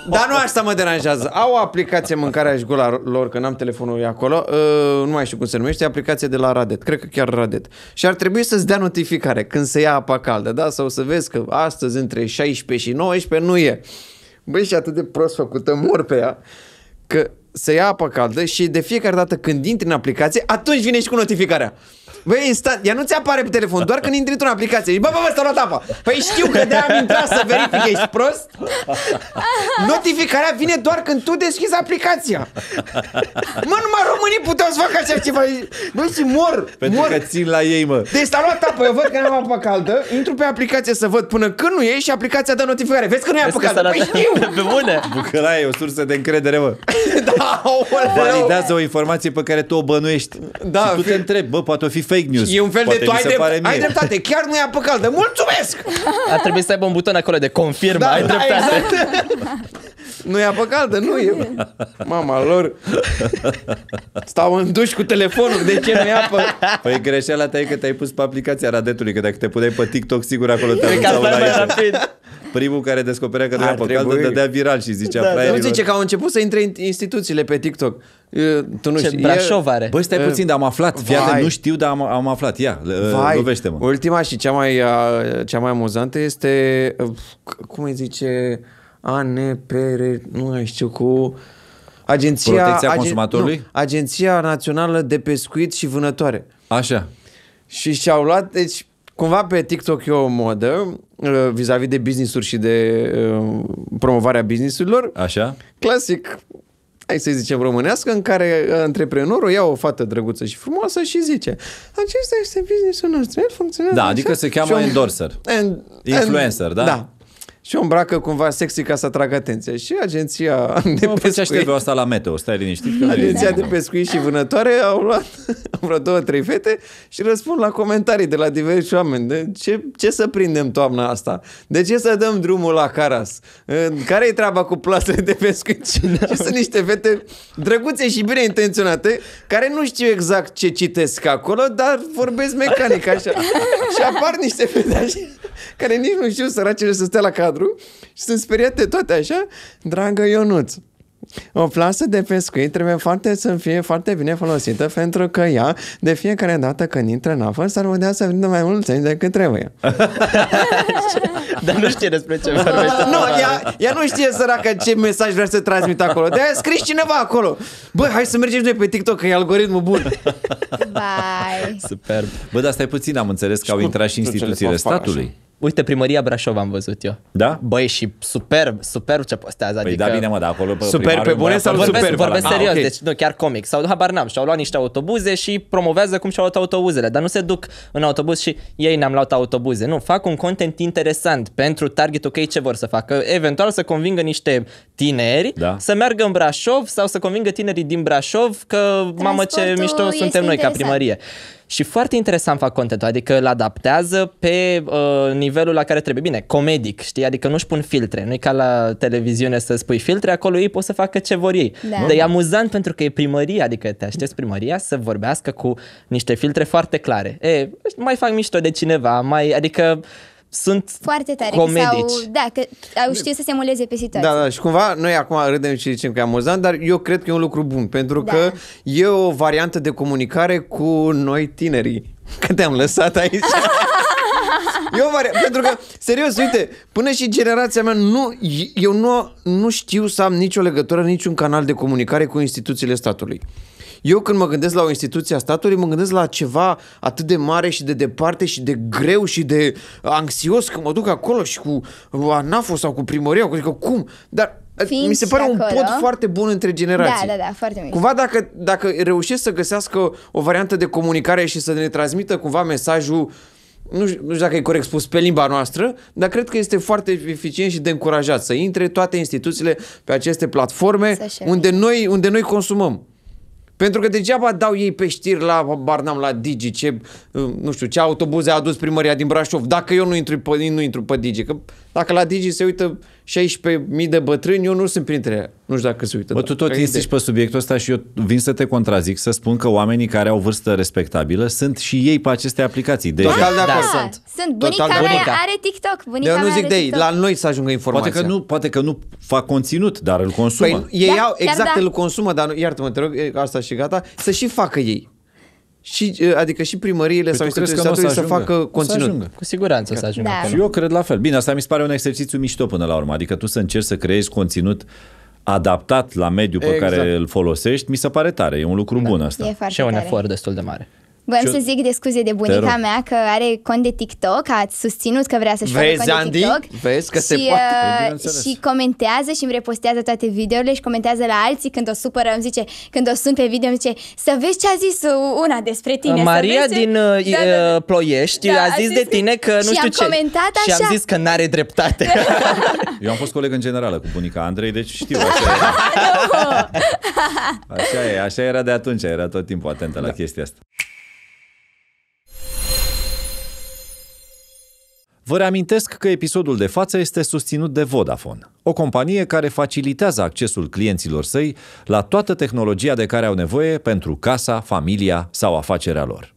Dar nu asta mă deranjează. Au o aplicație mâncarea și gula lor, că n-am telefonul acolo, uh, nu mai știu cum se numește, aplicație de la Radet, cred că chiar Radet. Și ar trebui să-ți dea notificare când se ia apa caldă, da? Sau să vezi că astăzi între 16 și 19 nu e. Băi, și atât de prost făcută, mor pe ea, că să ia apă caldă și de fiecare dată când intri în aplicație, atunci vine și cu notificarea. Băi, instant, ea nu-ți apare pe telefon, doar când intri într-o aplicație. bă, bă, bă, s-a luat apa. Păi știu că de am intrat să verific, ești prost? Notificarea vine doar când tu deschizi aplicația. Mă, numai românii puteau să facă așa ceva. Bă, și mor, Pentru mor. că țin la ei, mă. Deci s-a luat eu văd că n-am apă caldă, intru pe aplicație să văd până când nu e și aplicația dă notificare. Vezi că nu e apă caldă. Păi știu. Pe bune. Bucăraia e o sursă de încredere, mă. da, validează o informație pe care tu o bănuiești. Da, și tu fi... te întrebi, bă, poate o fi fake news. E un fel poate de tu ai, drept, ai dreptate, chiar nu e apă caldă. Mulțumesc! Ar trebui să aibă un buton acolo de confirmă, da, ai da, dreptate. Exact. Nu e apă caldă, nu e. Mama lor. Stau în duș cu telefonul, de ce nu e apă? Păi greșeala ta e că te-ai pus pe aplicația radetului, că dacă te puneai pe TikTok, sigur acolo te Primul care descoperea că nu e apă caldă dădea viral și zicea da, da. Nu zice că au început să intre instituțiile pe TikTok. tu nu Ce știi. Brașov are. Bă, stai puțin, dar am aflat. Fiate, nu știu, dar am, am aflat. Ia, Vai. lovește-mă. Ultima și cea mai, cea mai amuzantă este, cum îi zice, ANPR, nu mai știu, cu Agenția, Protecția agen, Consumatorului? Nu, Agenția Națională de Pescuit și Vânătoare. Așa. Și și-au luat, deci, cumva pe TikTok e o modă uh, vis-a-vis de business-uri și de uh, promovarea businessurilor. Așa. Clasic, hai să zicem românească, în care uh, antreprenorul ia o fată drăguță și frumoasă și zice acesta este businessul nostru, el funcționează Da, adică așa. se cheamă și endorser, and, influencer, and, da? Da, și o îmbracă cumva sexy ca să atragă atenția. Și agenția de no, păi pescuit... Nu, asta la meteo, stai liniștit. Că agenția de pescuit și vânătoare au luat vreo două, trei fete și răspund la comentarii de la diversi oameni. De ce, ce să prindem toamna asta? De ce să dăm drumul la Caras? care e treaba cu plasele de pescuit? Da. Și sunt niște fete drăguțe și bine intenționate care nu știu exact ce citesc acolo, dar vorbesc mecanic așa. și apar niște fete așa care nici nu știu săracele să stea la cadru și sunt speriate toate așa. Dragă Ionuț, o plasă de pescuit trebuie foarte, să fie foarte bine folosită pentru că ea, de fiecare dată când intră în apă, s-ar putea să vină mai mult ani decât trebuie. Dar nu știe despre ce vorbește. nu, ea, ea, nu știe săracă ce mesaj vrea să transmită acolo. De aia scris cineva acolo. Bă, hai să mergem noi pe TikTok, că e algoritmul bun. Bye. Superb. Bă, dar stai puțin, am înțeles că au intrat și instituțiile statului. Așa. Uite, primăria Brașov am văzut eu. Da? Băi, și superb, superb ce postează. Păi adică da, bine mă, da, acolo pe Super pe bune sau super? Vorbesc da, serios, ah, okay. deci nu, chiar comic. Sau habar n-am, și-au luat niște autobuze și promovează cum și-au luat autobuzele, dar nu se duc în autobuz și ei ne-am luat autobuze. Nu, fac un content interesant pentru targetul că ei ce vor să facă. Eventual să convingă niște tineri da. să meargă în Brașov sau să convingă tinerii din Brașov că, mamă ce mișto suntem noi ca primărie și foarte interesant fac contentul, adică îl adaptează pe uh, nivelul la care trebuie. Bine, comedic, știi? Adică nu-și pun filtre, nu e ca la televiziune să spui filtre, acolo ei pot să facă ce vor ei. Da. Dar e amuzant pentru că e primăria, adică te aștepți primăria să vorbească cu niște filtre foarte clare. E, mai fac mișto de cineva, mai, adică sunt Foarte tare, comedici. Sau, da, că au știut să se muleze pe situație. Da, da, și cumva noi acum râdem și zicem că e amuzant, dar eu cred că e un lucru bun, pentru da. că e o variantă de comunicare cu noi tinerii. Că te-am lăsat aici. E o variantă. Pentru că, serios, uite, până și generația mea, nu, eu nu, nu știu să am nicio legătură, niciun canal de comunicare cu instituțiile statului. Eu când mă gândesc la o instituție a statului, mă gândesc la ceva atât de mare și de departe și de greu și de anxios că mă duc acolo și cu ANAF-ul sau cu primăria, adică cum? Dar uh, Fiind mi se pare un pod foarte bun între generații. Da, da, da, foarte mișto. Cumva dacă, dacă reușesc să găsească o variantă de comunicare și să ne transmită cumva mesajul uh, nu știu, nu știu dacă e corect spus pe limba noastră, dar cred că este foarte eficient și de încurajat să intre toate instituțiile pe aceste platforme unde noi, unde noi consumăm. Pentru că degeaba dau ei pe știri la Barnam, la Digi, ce, uh, nu știu, ce autobuze a adus primăria din Brașov, dacă eu nu intru pe, nu intru pe Digi. Că dacă la Digi se uită 16.000 de bătrâni, eu nu sunt printre Nu știu dacă se uită. Bă, da. tu tot adică insisti pe subiectul ăsta și eu vin să te contrazic, să spun că oamenii care au vârstă respectabilă sunt și ei pe aceste aplicații. Deja. Deci- Total de da, acord. Da, sunt. sunt. Bunica, Total mea bunica. are TikTok. Bunica eu nu zic de ei, la noi să ajungă informația. Poate că nu, poate că nu fac conținut, dar îl consumă. Păi, ei da, au, exact, da. îl consumă, dar iartă-mă, te rog, asta și gata, să și facă ei și, adică și primăriile păi sau instituțiile să, să facă conținut. Să Cu siguranță să da. ajungă. Da. Și eu cred la fel. Bine, asta mi se pare un exercițiu mișto până la urmă. Adică tu să încerci să creezi conținut adaptat la mediul exact. pe care exact. îl folosești, mi se pare tare. E un lucru da. bun asta. E și e un efort destul de mare. Vreau să zic de scuze de bunica mea că are cont de TikTok, a susținut că vrea să-și facă cont Andy? de TikTok. Vezi că și, se poate. Uh, și comentează și îmi repostează toate videourile și comentează la alții când o supără, îmi zice, când o sunt pe video, îmi zice, să vezi ce a zis una despre tine. Maria vezi din uh, da, da, uh, da. Ploiești da, a zis, zis de tine că nu știu ce. Comentat așa. Și am zis că n-are dreptate. Eu am fost coleg în generală cu bunica Andrei, deci știu. Așa, așa e, așa era de atunci, era tot timpul atentă da. la chestia asta. Vă reamintesc că episodul de față este susținut de Vodafone, o companie care facilitează accesul clienților săi la toată tehnologia de care au nevoie pentru casa, familia sau afacerea lor.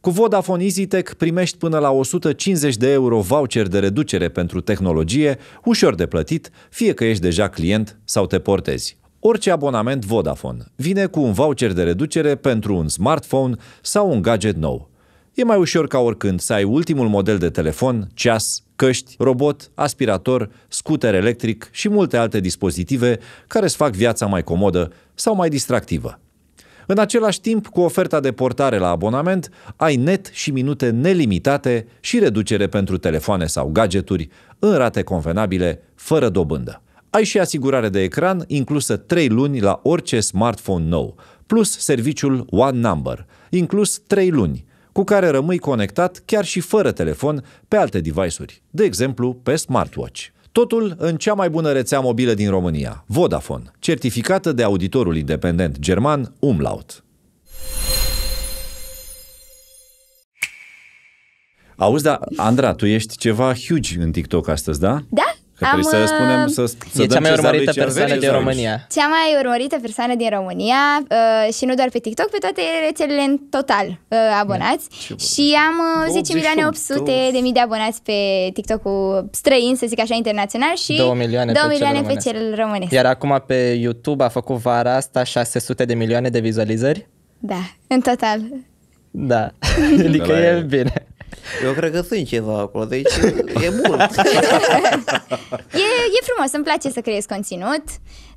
Cu Vodafone EasyTech primești până la 150 de euro voucher de reducere pentru tehnologie, ușor de plătit, fie că ești deja client sau te portezi. Orice abonament Vodafone vine cu un voucher de reducere pentru un smartphone sau un gadget nou – E mai ușor ca oricând să ai ultimul model de telefon, ceas, căști, robot, aspirator, scuter electric și multe alte dispozitive care îți fac viața mai comodă sau mai distractivă. În același timp, cu oferta de portare la abonament, ai net și minute nelimitate și reducere pentru telefoane sau gadgeturi în rate convenabile, fără dobândă. Ai și asigurare de ecran inclusă 3 luni la orice smartphone nou, plus serviciul One Number, inclus 3 luni, cu care rămâi conectat chiar și fără telefon pe alte device-uri, de exemplu pe smartwatch. Totul în cea mai bună rețea mobilă din România, Vodafone, certificată de auditorul independent german Umlaut. Auzi, da, Andra, tu ești ceva huge în TikTok astăzi, da? Da, Că Am, să spunem, uh, să, să e cea mai urmărită persoană din exact. România. Cea mai urmărită persoană din România uh, și nu doar pe TikTok, pe toate rețelele în total uh, abonați. Și am uh, 10 milioane 800 de mii de abonați pe TikTok-ul străin, să zic așa, internațional și 2 milioane, 2 milioane pe, cel, pe cel românesc. românesc. Iar acum pe YouTube a făcut vara asta 600 de milioane de vizualizări? Da, în total. Da, adică e bine. Eu cred că sunt ceva acolo, deci e mult. e, e frumos, îmi place să creez conținut,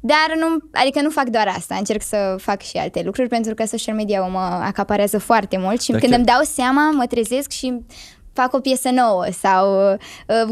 dar nu, adică nu fac doar asta, încerc să fac și alte lucruri pentru că social media mă acaparează foarte mult și da, când chiar. îmi dau seama, mă trezesc și fac o piesă nouă sau uh,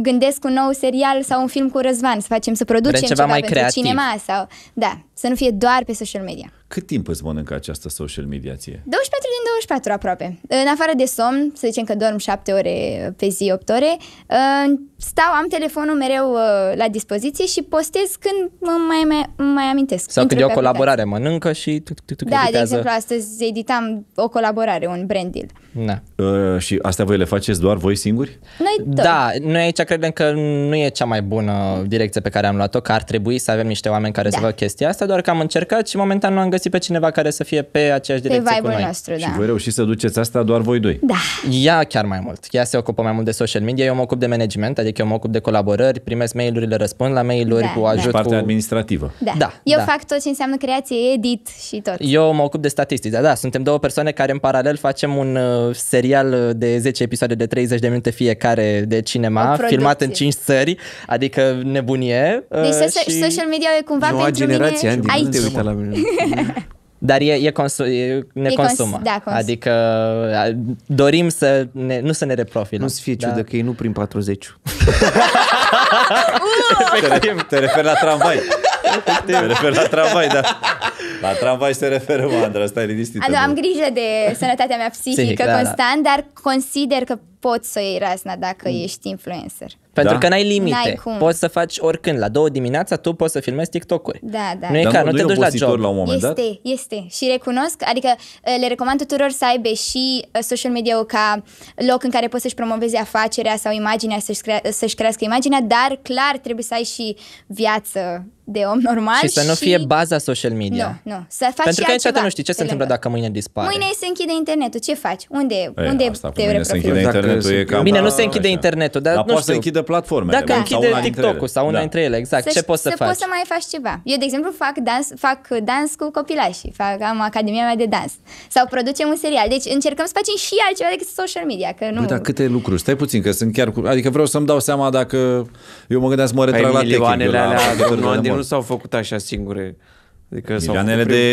gândesc un nou serial sau un film cu Răzvan, să facem, să producem Vrem ceva, ceva mai pentru creativ. cinema sau... Da, să nu fie doar pe social media. Cât timp îți mănâncă această social media ție? 24 din 24 aproape. În afară de somn, să zicem că dorm 7 ore pe zi, 8 ore, ă, stau, am telefonul mereu ă, la dispoziție și postez când mai, mai, mai amintesc. Sau când e o colaborare, aplicație. mănâncă și tu, tu, tu Da, de exemplu, astăzi editam o colaborare, un brand deal. Da. Uh, și astea voi le faceți doar voi singuri? Noi Da, noi aici credem că nu e cea mai bună direcție pe care am luat-o, că ar trebui să avem niște oameni care da. să facă chestia asta, doar că am încercat și momentan nu am găsit pe cineva care să fie pe aceeași direcție pe cu noi. Nostru, da. Și voi reușiți să duceți asta doar voi doi. Da. Ea chiar mai mult. Ea se ocupă mai mult de social media, eu mă ocup de management, adică eu mă ocup de colaborări, primesc mail-urile, răspund la mail-uri da, cu da. ajut. Da. Partea administrativă. Da. da. Eu da. fac tot ce înseamnă creație, edit și tot. Eu mă ocup de statistici, da, da, suntem două persoane care în paralel facem un uh, serial uh, de 10 episoade de 30 de minute fiecare de cinema, filmat în 5 țări, adică nebunie. Deci uh, și... social media e cumva Noua pentru generație, mine Andy, aici. Nu te uita la mine. Dar e, e, consu- e ne e consumă. Cons- da, cons- adică dorim să ne, nu să ne reprofilăm. Nu-ți da. fie ciudă da. că e nu prin 40. te, re- te referi la tramvai. te referi la tramvai, da. La tramvai se referă, mă, Andra, stai liniștită. Adu, am grijă de sănătatea mea psihică Psihic, constant, da, da. dar consider că pot să iei razna dacă mm. ești influencer. Pentru da? că n-ai limite. N-ai cum. Poți să faci oricând. La două dimineața tu poți să filmezi TikTok-uri. Da, da. Nu e clar, nu, nu te duci la job. La un moment este, dat? este. Și recunosc, adică ă, le recomand tuturor să aibă și ă, social media ca loc în care poți să-și promovezi afacerea sau imaginea, să-și, crea, să-și crească imaginea, dar clar trebuie să ai și viață de om normal. Și să nu și... fie baza social media. Nu, nu. Să faci Pentru că niciodată nu știi ce se întâmplă dacă mâine dispare. Mâine se închide internetul. Ce faci? Unde, Ei, unde te reprofilezi? Internetul exact. Bine, nu se închide așa. internetul, dar, dar nu poate știu. să închide platforme. Dacă închide TikTok-ul sau una da. dintre ele, exact. Să ce poți să faci? Poți să mai faci ceva. Eu, de exemplu, fac dans, fac dans cu copilașii. Fac, am academia mea de dans. Sau producem un serial. Deci încercăm să facem și altceva decât social media. Că nu... Bă, dar câte lucruri. Stai puțin, că sunt chiar... Cu... Adică vreau să-mi dau seama dacă... Eu mă gândeam să mă retrag la milioanele alea, la... nu s-au făcut așa singure. Adică Milioanele de,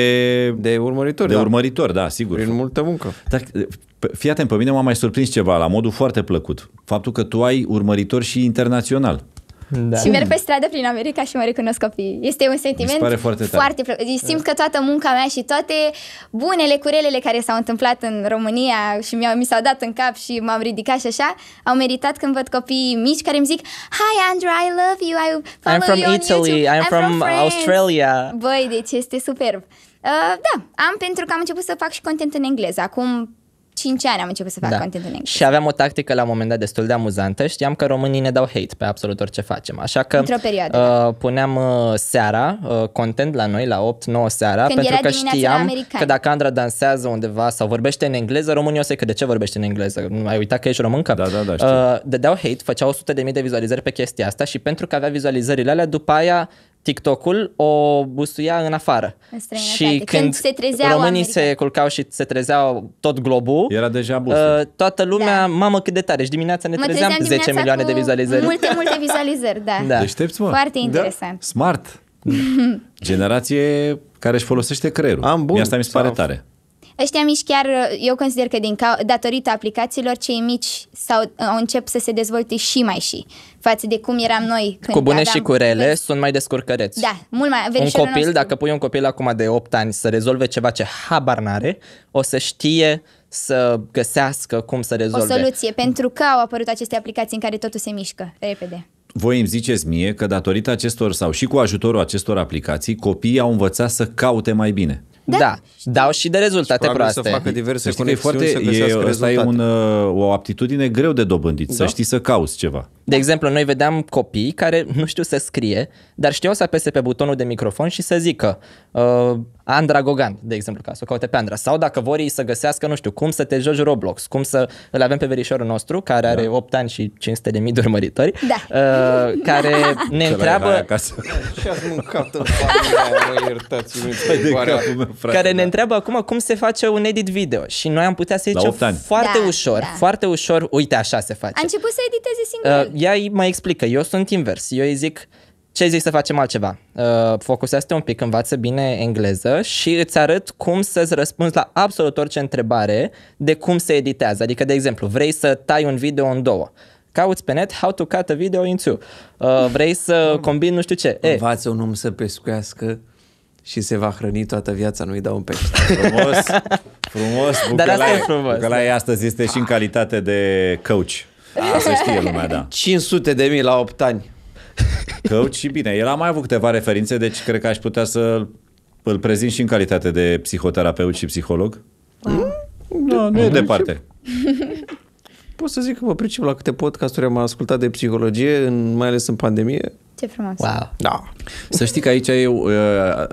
de urmăritori. De da. urmăritori, da, sigur. Prin multă muncă. Dar Fii atent, pe mine m-a mai surprins ceva, la modul foarte plăcut. Faptul că tu ai urmăritor și internațional. Da. Și merg pe stradă prin America și mă recunosc copiii. Este un sentiment pare foarte, tare. foarte plăcut. Deci simt că toată munca mea și toate bunele curelele care s-au întâmplat în România și mi, mi s-au dat în cap și m-am ridicat și așa, au meritat când văd copiii mici care îmi zic Hi Andrew, I love you, I follow I'm from you Italy, on YouTube. I'm, I'm from, from Australia. Băi, deci este superb. Uh, da, am pentru că am început să fac și content în engleză. Acum 5 ani am început să fac da. content în engleză. Și aveam o tactică la un moment dat destul de amuzantă. Știam că românii ne dau hate pe absolut orice facem. Așa că Într-o perioadă, da. uh, da. puneam uh, seara uh, content la noi la 8-9 seara Când pentru că știam că dacă Andra dansează undeva sau vorbește în engleză, românii o să că de ce vorbește în engleză? Ai uitat că ești româncă? Da, da, da, uh, știu. Uh, dădeau hate, făceau 100.000 de vizualizări pe chestia asta și pentru că avea vizualizările alea, după aia TikTok-ul o bustuia în afară. În și când, când se trezeau românii America. se culcau și se trezeau tot globul, era deja busă. Uh, toată lumea, da. mamă cât de tare, și dimineața ne mă trezeam, trezeam 10 milioane de vizualizări. Multe, multe vizualizări, da. da. Deștepți, mă. Foarte da. interesant. Da. Smart. Generație care își folosește creierul. Am bun. Asta mi se pare tare. Ăștia mici chiar, uh, eu consider că din cau- datorită aplicațiilor, cei mici sau uh, au încep să se dezvolte și mai și față de cum eram noi. Când cu bune aveam, și cu rele când... sunt mai descurcăreți. Da, mult mai. Un copil, nostru... dacă pui un copil acum de 8 ani să rezolve ceva ce habar n-are, o să știe să găsească cum să rezolve. O soluție, pentru că au apărut aceste aplicații în care totul se mișcă repede. Voi îmi ziceți mie că datorită acestor sau și cu ajutorul acestor aplicații, copiii au învățat să caute mai bine. Da, da dau și de rezultate și proaste. să facă diverse să conexiuni, foarte, să găsească e, rezultate. e un, uh, o aptitudine greu de dobândit, da. să știi să cauți ceva. De exemplu, noi vedeam copii care nu știu să scrie, dar știau să apese pe butonul de microfon și să zică uh, Andra Gogan, de exemplu, ca să o caute pe Andra. Sau dacă vor ei să găsească, nu știu, cum să te joci Roblox, cum să îl avem pe verișorul nostru, care are da. 8 ani și 500 de mii de urmăritori, da. uh, care ne întreabă... ați mâncat Care ne da. întreabă acum cum se face un edit video și noi am putea să zicem foarte da, ușor, da. foarte ușor, uite așa se face. A început să editeze uh, singur. Uh, ea mai explică, eu sunt invers, eu îi zic, ce zici să facem altceva? Uh, focusează-te un pic, învață bine engleză și îți arăt cum să-ți răspunzi la absolut orice întrebare de cum se editează. Adică, de exemplu, vrei să tai un video în două. Cauți pe net how to cut a video in two. Uh, vrei să combini nu știu ce. Învață un om să pescuiască și se va hrăni toată viața, nu-i dau un pește. Frumos, frumos. Dar asta e frumos. Da. astăzi este și în calitate de coach. A, să știe lumea, da. 500 de mii la 8 ani. Căuți și bine. El a mai avut câteva referințe, deci cred că aș putea să îl prezint și în calitate de psihoterapeut și psiholog. Da, nu e deci- departe. Pot să zic că mă pricep la câte podcasturi am ascultat de psihologie, în, mai ales în pandemie. Ce frumos. Wow. Da. Să știi că aici eu, uh,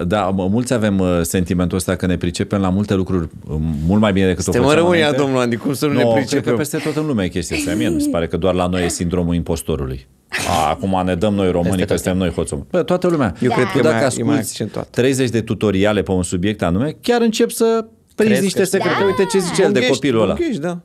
da, mulți avem uh, sentimentul ăsta că ne pricepem la multe lucruri uh, mult mai bine decât Suntem o facem în România, domnul Andy, cum să nu no, ne pricepem? Cred că peste tot în lume e chestia asta. Mie mi se pare că doar la noi e sindromul impostorului. A, acum ne dăm noi românii, că suntem noi hoțul. Bă, toată lumea. Eu da. cred că dacă asculti 30 de tutoriale pe un subiect anume, chiar încep să prinzi niște secrete. Da. Uite ce zice el de copilul ăla. da.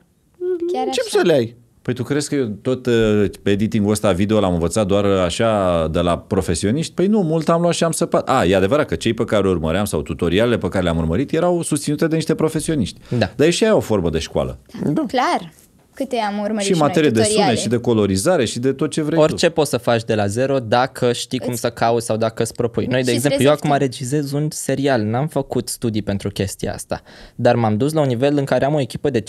Chiar încep așa. să le ai. Păi tu crezi că eu tot pe uh, editingul ăsta video l-am învățat doar așa de la profesioniști? Păi nu, mult am luat și am săpat. A, e adevărat că cei pe care urmăream sau tutorialele pe care le-am urmărit erau susținute de niște profesioniști. Da. Dar e și aia o formă de școală. Da. da. Clar câte am urmărit și, și materie noi, de sunet și de colorizare și de tot ce vrei Orice tu. poți să faci de la zero dacă știi cum să cauți sau dacă îți propui. Noi, de și exemplu, eu acum te... regizez un serial, n-am făcut studii pentru chestia asta, dar m-am dus la un nivel în care am o echipă de 50-60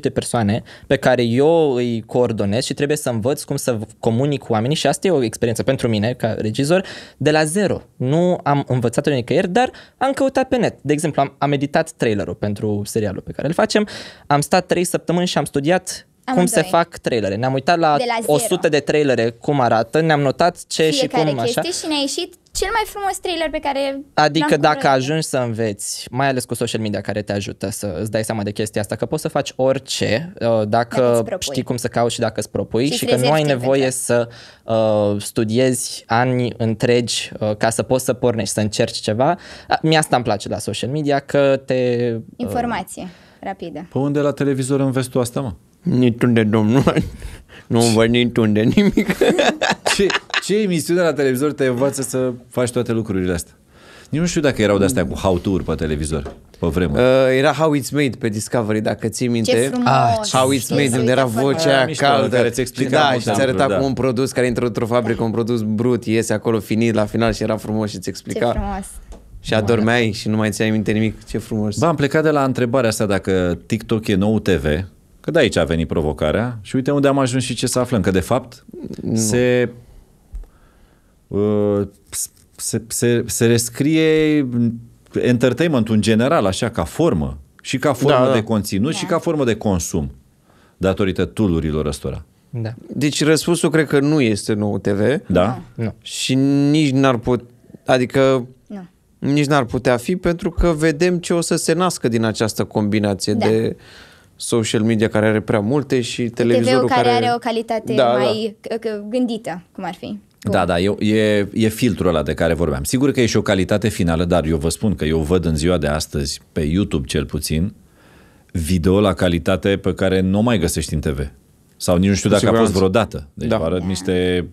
de persoane pe care eu îi coordonez și trebuie să învăț cum să comunic cu oamenii și asta e o experiență pentru mine ca regizor de la zero. Nu am învățat-o nicăieri, dar am căutat pe net. De exemplu, am, am editat trailerul pentru serialul pe care îl facem, am stat 3 săptămâni și am studiat am cum se fac trailere. Ne-am uitat la, de la 100 de trailere cum arată, ne-am notat ce Fiecare și cum așa. și ne-a ieșit cel mai frumos trailer pe care Adică dacă curărat. ajungi să înveți, mai ales cu social media care te ajută să îți dai seama de chestia asta, că poți să faci orice uh, dacă, știi cum să cauți și dacă îți propui și, și că nu ai nevoie să uh, studiezi ani întregi uh, ca să poți să pornești, să încerci ceva. mi asta îmi place la social media, că te... Uh, Informație rapidă. Pe unde la televizor înveți tu asta, mă? Niciunde, domnul. Nu văd niciunde nimic. Ce, ce emisiune la televizor te învață să faci toate lucrurile astea? Nici nu știu dacă erau de-astea cu how to pe televizor, pe vremuri. Uh, era How It's Made pe Discovery, dacă ții minte. Ce frumos! Ah, how It's Made, unde era vocea aia caldă. Care ți da, și ți arăta da. cum un produs care intră într-o fabrică, un produs brut, iese acolo finit la final și era frumos și ți explica. Ce frumos! Și adormeai și nu mai ți-ai minte nimic. Ce frumos! Ba, am plecat de la întrebarea asta dacă TikTok e nou TV Că de aici a venit provocarea și uite unde am ajuns și ce să aflăm. Că de fapt nu. se, uh, se, se, se rescrie entertainment în general, așa, ca formă. Și ca formă da, da. de da. conținut da. și ca formă de consum. Datorită tulurilor ăstora. Da. Deci răspunsul cred că nu este nou TV. Da. Nu. Și nici n-ar putea... Adică nu. nici n-ar putea fi pentru că vedem ce o să se nască din această combinație da. de social media care are prea multe și televizorul TV-ul care, care are o calitate da, mai da. gândită, cum ar fi. Cum? Da, da, e, e, e filtrul ăla de care vorbeam. Sigur că e și o calitate finală, dar eu vă spun că eu văd în ziua de astăzi, pe YouTube cel puțin, video la calitate pe care nu mai găsești în TV. Sau nici nu știu dacă a fost vreodată. Deci da. arăt da. niște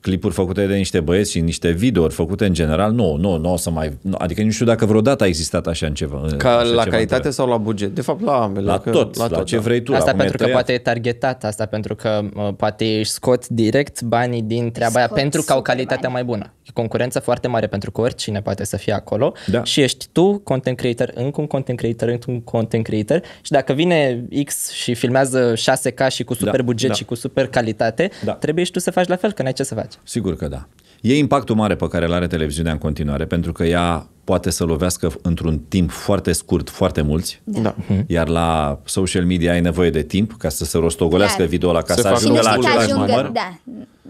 clipuri făcute de niște băieți și niște videouri făcute în general, nu, nu, nu o să mai... Nu, adică nu știu dacă vreodată a existat așa în ceva. Ca așa la ceva calitate între... sau la buget? De fapt, la ambele. La, că, tot, la, la tot, ce da. vrei tu. Asta pentru că tăiat. poate e targetat, asta pentru că uh, poate își scot direct banii din treaba aia pentru că au calitatea mai bună. E concurență foarte mare pentru că oricine poate să fie acolo da. și ești tu content creator, încă un content creator, încă un content creator și dacă vine X și filmează 6K și cu da, super da, buget da. și cu super calitate, da. trebuie și tu să faci la fel, că n-ai ce să faci face. Sigur că da. E impactul mare pe care îl are televiziunea în continuare, pentru că ea poate să lovească într-un timp foarte scurt foarte mulți, da. da. Mhm. iar la social media ai nevoie de timp ca să se rostogolească da. video la ca se să ajungă la același număr. Da,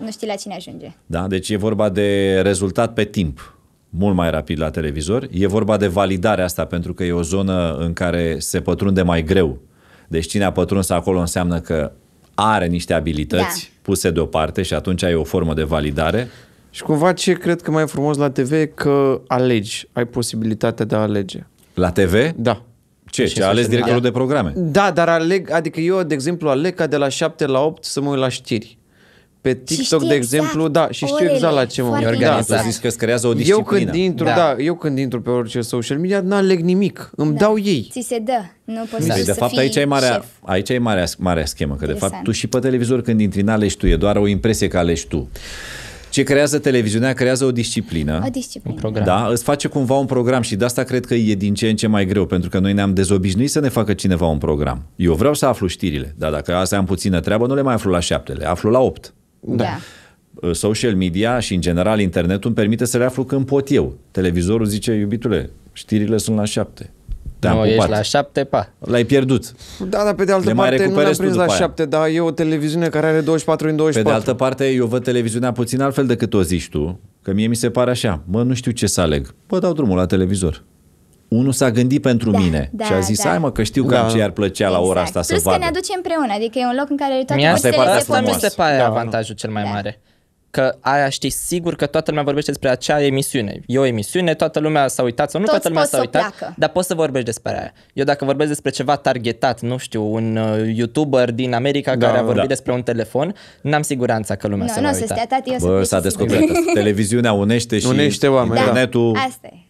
nu știi la cine ajunge. Da, deci e vorba de rezultat pe timp mult mai rapid la televizor. E vorba de validarea asta pentru că e o zonă în care se pătrunde mai greu. Deci cine a pătruns acolo înseamnă că are niște abilități da. puse deoparte și atunci ai o formă de validare. Și cumva ce cred că mai e frumos la TV e că alegi, ai posibilitatea de a alege. La TV? Da. Ce? Deci ce a ales directorul da. de programe? Da, dar aleg, adică eu, de exemplu, aleg ca de la 7 la 8 să mă uit la știri pe TikTok, de exemplu, exact da, și știu orele, exact la ce mă organizat. Exact. Da, zici că creează o disciplină. Eu când intru, da. da, eu când intru pe orice social media, nu aleg nimic, îmi da. dau ei. Ți se dă, nu poți da. să De fapt, aici e marea, șef. aici e marea, marea schemă, că Interesant. de fapt tu și pe televizor când intri, n-alegi tu, e doar o impresie că alegi tu. Ce creează televiziunea creează o disciplină. O disciplină. Un program. Da, îți face cumva un program și de asta cred că e din ce în ce mai greu, pentru că noi ne-am dezobișnuit să ne facă cineva un program. Eu vreau să aflu știrile, dar dacă astea am puțină treabă, nu le mai aflu la șaptele, aflu la opt. Da. da social media și în general internetul îmi permite să le aflu când pot eu. Televizorul zice, iubitule, știrile sunt la șapte. Te-am nu, pupat. ești la șapte, pa. L-ai pierdut. Da, dar pe de altă le parte nu l-am prins la aia. șapte, dar e o televiziune care are 24 în 24. Pe de altă parte, eu văd televiziunea puțin altfel decât o zici tu, că mie mi se pare așa, mă, nu știu ce să aleg. Bă, dau drumul la televizor unul s-a gândit pentru da, mine da, și a zis, da. hai mă, că știu că da. ce i-ar plăcea exact. la ora asta Plus să vadă. Exact. Plus că ne aduce împreună, adică e un loc în care toate Mi-a pare asta mi se pare da, da, avantajul cel mai da. mare. Că aia știi sigur că toată lumea vorbește despre acea emisiune. E o emisiune, toată lumea s-a uitat sau nu Toți toată lumea s-a uitat, pleacă. dar poți să vorbești despre aia. Eu dacă vorbesc despre ceva targetat, nu știu, un uh, YouTuber din America da, care a da, vorbit da. despre un telefon, n-am siguranța că lumea no, se Nu, uita. Stea tati, eu Bă, s-a descoperit. Televiziunea unește și unește oameni, da. internetul. Asta e.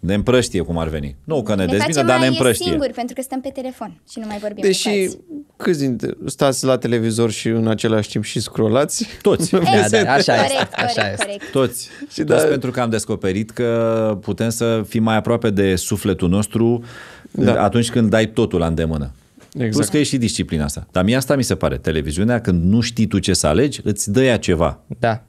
Ne împrăștie cum ar veni. Nu că ne, ne dezbină, dar ne împrăștie. singuri, pentru că stăm pe telefon și nu mai vorbim Deși, câți dintre stați la televizor și în același timp și scrollați? Toți. Da, da, da, așa corect, este. Corect, așa corect, este. Toți. Și Toți da. pentru că am descoperit că putem să fim mai aproape de sufletul nostru da. atunci când dai totul la îndemână. Exact. Plus că e și disciplina asta. Dar mie asta mi se pare. Televiziunea, când nu știi tu ce să alegi, îți dă ea ceva. Da.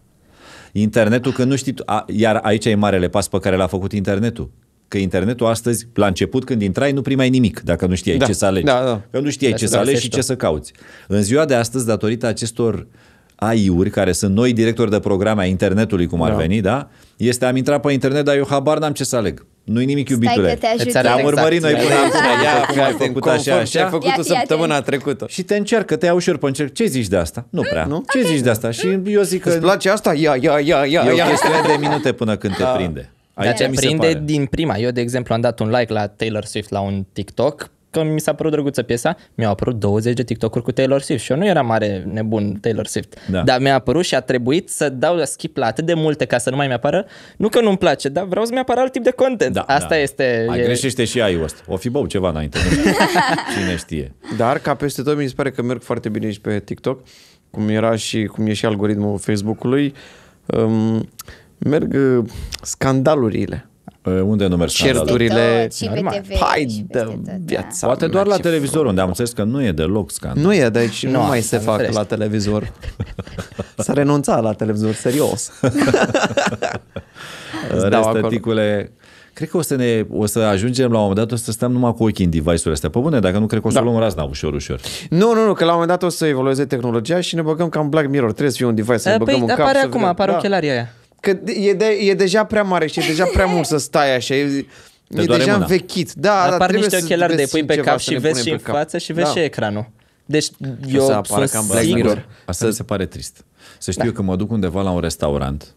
Internetul, că nu știi, a, iar aici e marele pas pe care l-a făcut internetul. Că internetul astăzi, la început, când intrai, nu primeai nimic dacă nu știai da, ce să alegi. Da, da. Că nu știai da, ce să alegi și ce să cauți. În ziua de astăzi, datorită acestor AI-uri, care sunt noi directori de programe a internetului, cum ar da. veni, da? Este, am intrat pe internet, dar eu habar n-am ce să aleg. Nu-i nimic iubitule. Stai că te Am urmărit exact. noi până acum. cum ai făcut așa, și Ce ai făcut o săptămâna trecută. Și te încearcă, te iau ușor pe încerc. Ce zici de asta? Nu prea. Nu? Ce zici de asta? Și eu zic că... Îți place asta? Ia, ia, ia, ia. E o chestiune de minute până când te da. prinde. Aici mi se prinde din prima. Eu, de exemplu, am dat un like la Taylor Swift la un TikTok că mi s-a părut drăguță piesa, mi-au apărut 20 de TikTok-uri cu Taylor Swift și eu nu eram mare nebun Taylor Swift, da. dar mi-a apărut și a trebuit să dau la skip la atât de multe ca să nu mai mi-apară, nu că nu-mi place, dar vreau să-mi apară alt tip de content. Da, Asta da. este... Mai e... greșește și ăsta. O fi bău ceva înainte. Cine știe. Dar ca peste tot mi se pare că merg foarte bine și pe TikTok, cum era și cum e și algoritmul Facebook-ului. Um, merg uh, scandalurile unde nu merg certurile, pai de viața. Da. Poate doar la televizor, unde am înțeles că nu e deloc scandal. Nu e, deci nu, nu mai se fac la televizor. S-a renunțat la televizor, serios. Restăticule, cred că o să, ne, o să ajungem la un moment dat, o să stăm numai cu ochii în device-urile astea. Pe bune, dacă nu, cred că o să da. luăm razna ușor, ușor. Nu, nu, nu, că la un moment dat o să evolueze tehnologia și ne băgăm cam Black Mirror. Trebuie să fie un device, să ne păi, băgăm un cap. apare acum, apare da. ochelaria aia. Că e, de, e deja prea mare și e deja prea mult să stai așa. E, te e deja mâna. învechit. Da, Apar dar niște ochelari de pui pe cap și vezi și în față și vezi da. și ecranul. Deci eu să apară sunt cam Black Mirror. Asta mi se pare trist. Să știu da. că mă duc undeva la un restaurant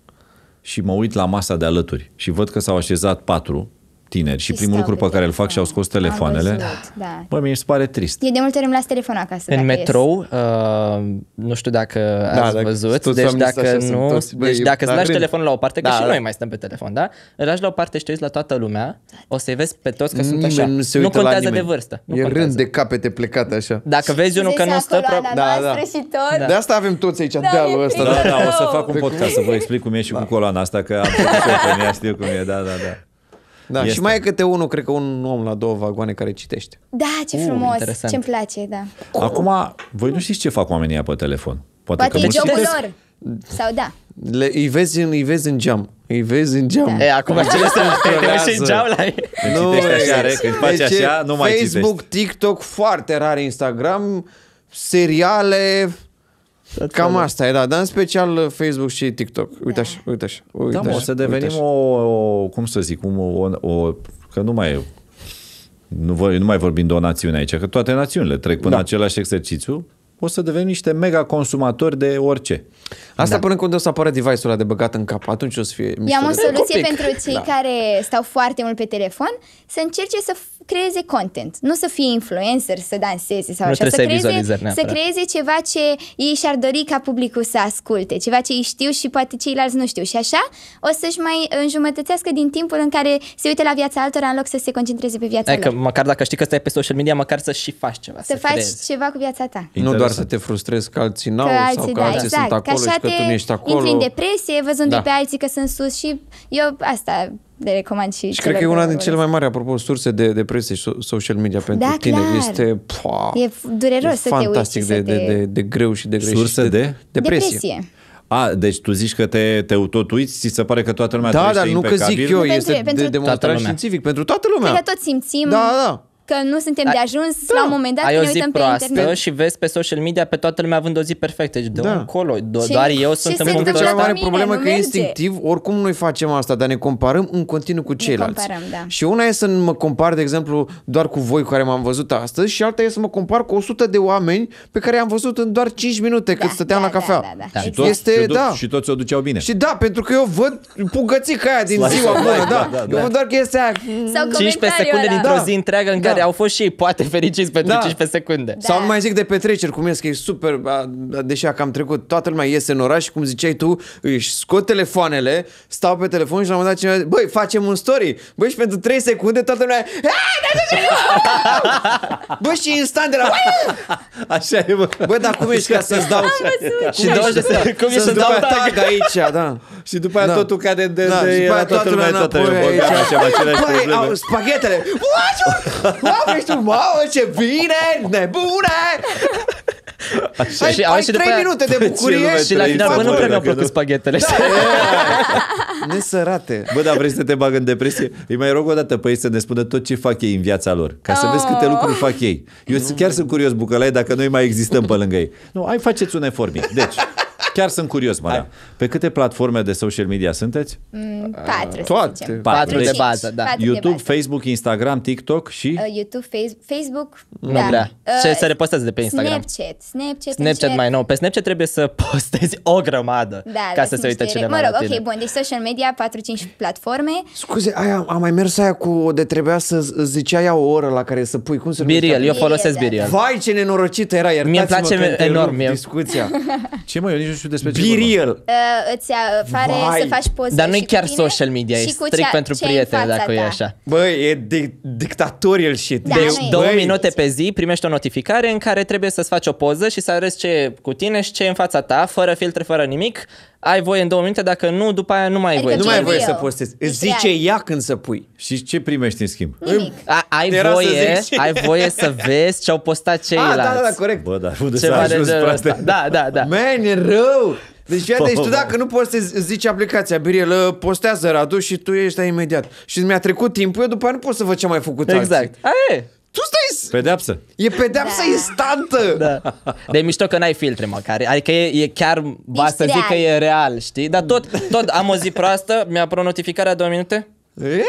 și mă uit la masa de alături și văd că s-au așezat patru tineri și primul lucru pe care telefon. îl fac și au scos telefoanele. da. Băi, mi se pare trist. E de multe ori îmi las telefonul acasă. În metrou, uh, nu știu dacă da, ați dacă văzut, deci dacă nu, toți, bă, deci dacă îți lași telefonul la o parte, că da, și noi mai stăm pe telefon, da? Îl lași la o parte și te uiți la toată lumea, o să-i vezi pe toți că sunt așa. Nu, se nu contează de vârstă. Nu e contează. rând de capete plecate așa. Dacă vezi unul că nu stă... Da, da. De asta avem toți aici, da, dealul ăsta. Da. Da, da, da, o să fac un podcast să vă explic cum e și cu coloana asta, că am știu cum e, da, da, da. Da, este. și mai e câte unul, cred că un om la două vagoane care citește. Da, ce frumos, uh, frumos, ce îmi place, da. Acum, voi nu știți ce fac oamenii aia pe telefon. Poate, Poate că e jobul lor. Sau da. Le, îi, vezi în, îi vezi în geam. Îi vezi în geam. Da. E, acum ce le să te uiți în geam la ei. Nu, așa, re, când faci deci, așa, nu mai Facebook, citești. TikTok, foarte rar Instagram, seriale, tot Cam fel. asta da, dar în special uh, Facebook și TikTok. Uite da. așa, uite așa. Da, uite da, mă, o să devenim o, o, cum să zic, o, o, o că nu mai nu, vor, nu mai vorbim de o națiune aici, că toate națiunile trec până da. același exercițiu, o să devenim niște mega consumatori de orice. Asta da. până când o să apară device-ul ăla de băgat în cap, atunci o să fie mișto. am o soluție pentru cei da. care stau foarte mult pe telefon, să încerce să creeze content, nu să fie influencer, să danseze sau nu așa, să creeze, să creeze ceva ce ei și-ar dori ca publicul să asculte, ceva ce ei știu și poate ceilalți nu știu și așa o să-și mai înjumătățească din timpul în care se uită la viața altora în loc să se concentreze pe viața Hai lor. Măcar dacă știi că stai pe social media, măcar să și faci ceva. Să, să faci creezi. ceva cu viața ta. Nu doar doar să te frustrezi că alții n-au că alții, sau că da, alții exact, sunt acolo că și că tu nu ești acolo. Intri în depresie văzând da. pe alții că sunt sus și eu asta de recomand și Și cred că e una din cele mai mari, apropo, surse de depresie și social media pentru da, tine. Clar. Este pua, E dureros e să fantastic te uiți de, de, te... de, de, de greu și de greșit. Surse de? Depresie. depresie. A, deci tu zici că te, te tot uiți, ți se pare că toată lumea Da, dar nu impecabil. că zic eu, nu este pentru, de, demonstrat științific, pentru toată păi lumea. Cred că tot simțim. Da, da că nu suntem da. de ajuns, da. la un moment dat Ai ne uităm pe și vezi pe social media pe toată lumea având o zi perfectă. Deci de da. încolo, do- ce, doar eu sunt în Pentru că cea mai mare problemă că instinctiv, oricum noi facem asta, dar ne comparăm în continuu cu ceilalți. Ne comparăm, da. Și una e să mă compar, de exemplu, doar cu voi care m-am văzut astăzi și alta e să mă compar cu 100 de oameni pe care i-am văzut în doar 5 minute da, cât stăteam da, la cafea. Da, da, da. da. Și, exact. toți, este, da. și toți o duceau bine. Și da, pentru că eu văd pugățica aia din ziua bună, da. Da, da. Eu văd doar chestia aia. 15 secunde dintr-o zi întreagă în care care au fost și ei poate fericiți pentru da. 15 secunde. Da. Sau nu mai zic de petreceri, cum ești, că e super, deși că am trecut, toată lumea iese în oraș și cum ziceai tu, își scot telefoanele, stau pe telefon și la un moment dat cineva zice, băi, facem un story. Băi, și pentru 3 secunde toată lumea, Băi, și instant de la... Așa e, bă. Bă, dar cum ești ca să-ți dau... Și 20 de secunde. Cum ești să ți dau tag aici, da. Și după aia da. totul cade da, de... de, de Și după aia toată lumea înapoi aici. Spaghetele! Mamă, ești un mamă, ce bine, nebune! Așa. Ai, și, ai și 3 minute de bucurie și la final nu prea mi-au plăcut spaghetele. Da. Nesărate. Bă, dar vrei să te bag în depresie? Îi mai rog o dată pe ei să ne spună tot ce fac ei în viața lor, ca să oh. vezi câte oh. lucruri fac ei. Eu nu. chiar sunt curios, Bucălai, dacă noi mai existăm pe lângă ei. Nu, ai faceți un efort mic. Deci, Chiar sunt curios, Maria. Da. Pe câte platforme de social media sunteți? Mm, patru, Toate. Patru, patru de bază, da. Patru YouTube, bază. Facebook, Instagram, TikTok și? Uh, YouTube, Facebook, nu da. vrea. Uh, să se de pe Instagram. Snapchat. Snapchat, Snapchat mai nou. Pe Snapchat trebuie să postezi o grămadă da, ca da, să se uite cineva Mă rog, ok, bun, deci social media, 4-5 platforme. Scuze, aia, am mai mers aia cu de trebuia să zicea ea o oră la care să pui cum să Biril, eu folosesc da, Biril. Vai, ce nenorocită era, iertați-mă Mie place enorm discuția. Ce mă, eu nici nu știu despre ce Be real. Uh, îți apare uh, Vai. să faci poze Dar nu e chiar social media, e strict pentru prieteni dacă ta. e așa. Băi, e di- dictatorial și Da, două minute pe zi primești o notificare în care trebuie să-ți faci o poză și să arăți ce e cu tine și ce e în fața ta, fără filtre, fără nimic. Ai voie în două minute, dacă nu, după aia nu mai ai adică voie. Nu mai ai voie să postezi. Îți zice ea când să pui. Și ce primești în schimb? Nimic. A, ai, voie, ai voie să vezi ce au postat ceilalți. Ah, da, da, da, corect. Bă, dar unde Ceva s-a ajuns, de, da, da, da. Man, e rău Bău! Deci, fii deci tu dacă nu poți să zici aplicația, Birel, postează Radu și tu ești imediat. Și mi-a trecut timpul, eu după aia nu pot să văd ce mai făcut Exact. Aia tu stai... Pedeapsă. E pedeapsă da. instantă. Da. De mișto că n-ai filtre măcar. Adică e, e chiar, ba să zic că e real, știi? Dar tot, tot am o zi proastă, mi-a apărut notificarea două minute. E?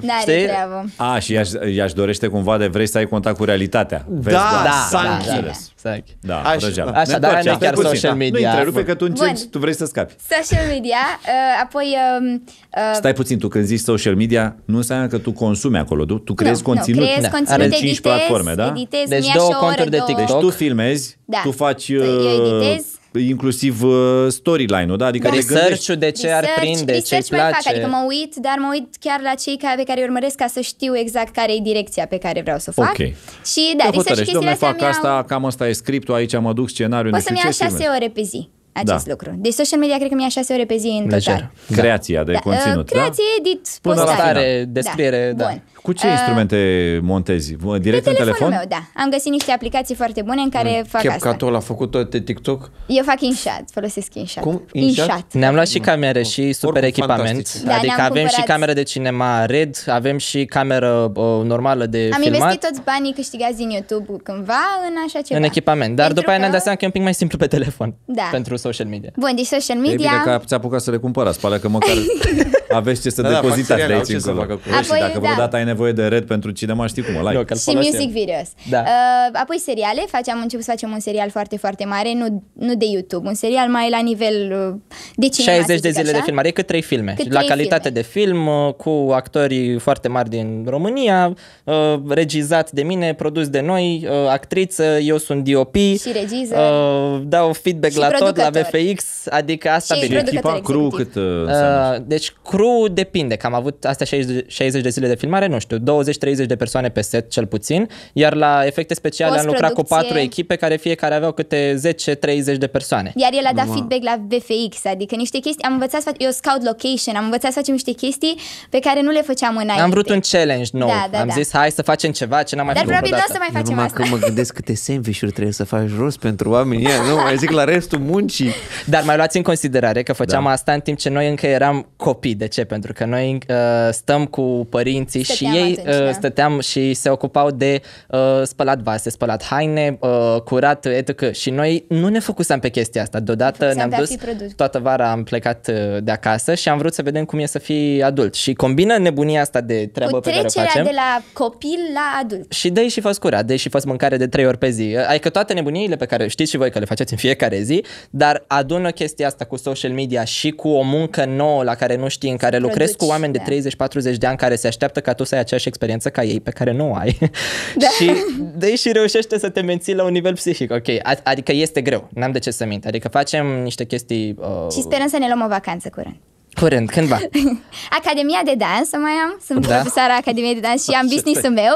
N-are Știi? treabă. A, și ea își dorește cumva de vrei să ai contact cu realitatea. Da, Vezi, da, da, da, da, da, da, da. da Aș, da. Așa, dar nu chiar puțin. social media. Nu întrerupe că tu încerci, tu vrei să scapi. Social media, uh, apoi... Uh, uh, Stai puțin, tu când zici social media, nu înseamnă că tu consumi acolo, tu, tu creezi no, conținut. Nu, creezi da. conținut, editezi, 5 platforme, da? editezi deci două conturi de TikTok. Deci tu filmezi, da. tu faci... Păi, uh, eu editez, inclusiv uh, storyline-ul, da? Adică da. research de ce research, ar prinde, ce îi place. Fac, adică mă uit, dar mă uit chiar la cei care, pe care îi urmăresc ca să știu exact care e direcția pe care vreau să o fac. Okay. Și da, Te research chestiile astea fac asta, au... cam asta e scriptul, aici mă duc scenariul. Poți să-mi ia șase ore pe zi acest da. lucru. Deci social media cred că mi-a 6 ore pe zi în total. Da. Creația de da. Uh, conținut, da? Creație, edit, Până postare. la tare, da. descriere, da. da. Bun. Cu ce uh, instrumente montezi? Direct pe în telefon? meu, da. Am găsit niște aplicații foarte bune în care mm. fac Cap asta. Capcatul a făcut tot de TikTok? Eu fac InShot, folosesc InShot. Cum? InShot? InShot. Ne-am luat și mm. camere și super Oricum, echipament. Da, adică avem cumpărat... și cameră de cinema red, avem și cameră uh, normală de Am filmat. investit toți banii câștigați din YouTube cândva în așa ceva. În echipament, dar Pentru după aia că... ne-am dat seama că e un pic mai simplu pe telefon. Da. Pentru social media. Bun, deci social media... E bine că ți-a apucat să le cumpărați, pare că măcar aveți ce să da, da depozitați de aici încolo. Păi Apoi, dacă da. vreodată ai nevoie de red pentru cinema, știi cum, like. No, și music videos. Da. Uh, apoi seriale, face, am început să facem un serial foarte, foarte mare, nu, nu de YouTube, un serial mai la nivel uh, de cinema. 60 de zile așa. de filmare, cât trei filme. Cât la calitate filme. de film, uh, cu actorii foarte mari din România, uh, regizat de mine, produs de noi, uh, actriță, eu sunt DOP. Și regizor. Uh, dau feedback și la tot, la VFX, adică asta și bine. echipa crew cât uh, uh Deci crew depinde, că am avut astea 60 de zile de filmare, nu nu știu, 20-30 de persoane pe set cel puțin, iar la efecte speciale am lucrat cu patru echipe care fiecare aveau câte 10-30 de persoane. Iar el a dat Numai. feedback la VFX, adică niște chestii, am învățat să fac, eu scout location, am învățat să facem niște chestii pe care nu le făceam înainte. Am vrut un challenge nou, da, da, am da. zis hai să facem ceva ce n-am mai Dar probabil nu o să mai facem Numai asta. că mă gândesc câte sandwich trebuie să faci rost pentru oamenii nu mai zic la restul muncii. Dar mai luați în considerare că făceam da. asta în timp ce noi încă eram copii. De ce? Pentru că noi uh, stăm cu părinții Stăteam și ei uh, atunci, da. stăteam da. și se ocupau de uh, spălat vase, spălat haine, uh, curat, etc. Și noi nu ne focusam pe chestia asta. Deodată ne-am de dus, toată vara am plecat uh, de acasă și am vrut să vedem cum e să fii adult. Și combină nebunia asta de treabă Cu pe care o facem. de la copil la adult. Și dai și fost curat, dai și fost mâncare de trei ori pe zi. Adică toate nebuniile pe care știți și voi că le faceți în fiecare zi, dar adună chestia asta cu social media și cu o muncă nouă la care nu știi, în care lucrezi cu oameni de 30-40 da. de ani care se așteaptă ca tu să ai aceeași experiență ca ei pe care nu o ai. Da. și deci și reușește să te menții la un nivel psihic, ok. Adică este greu, n-am de ce să mint. Adică facem niște chestii... Uh... Și sperăm să ne luăm o vacanță curând. Curând, cândva. Academia de dans mai am, sunt da. profesoara Academiei de dans și am business-ul meu.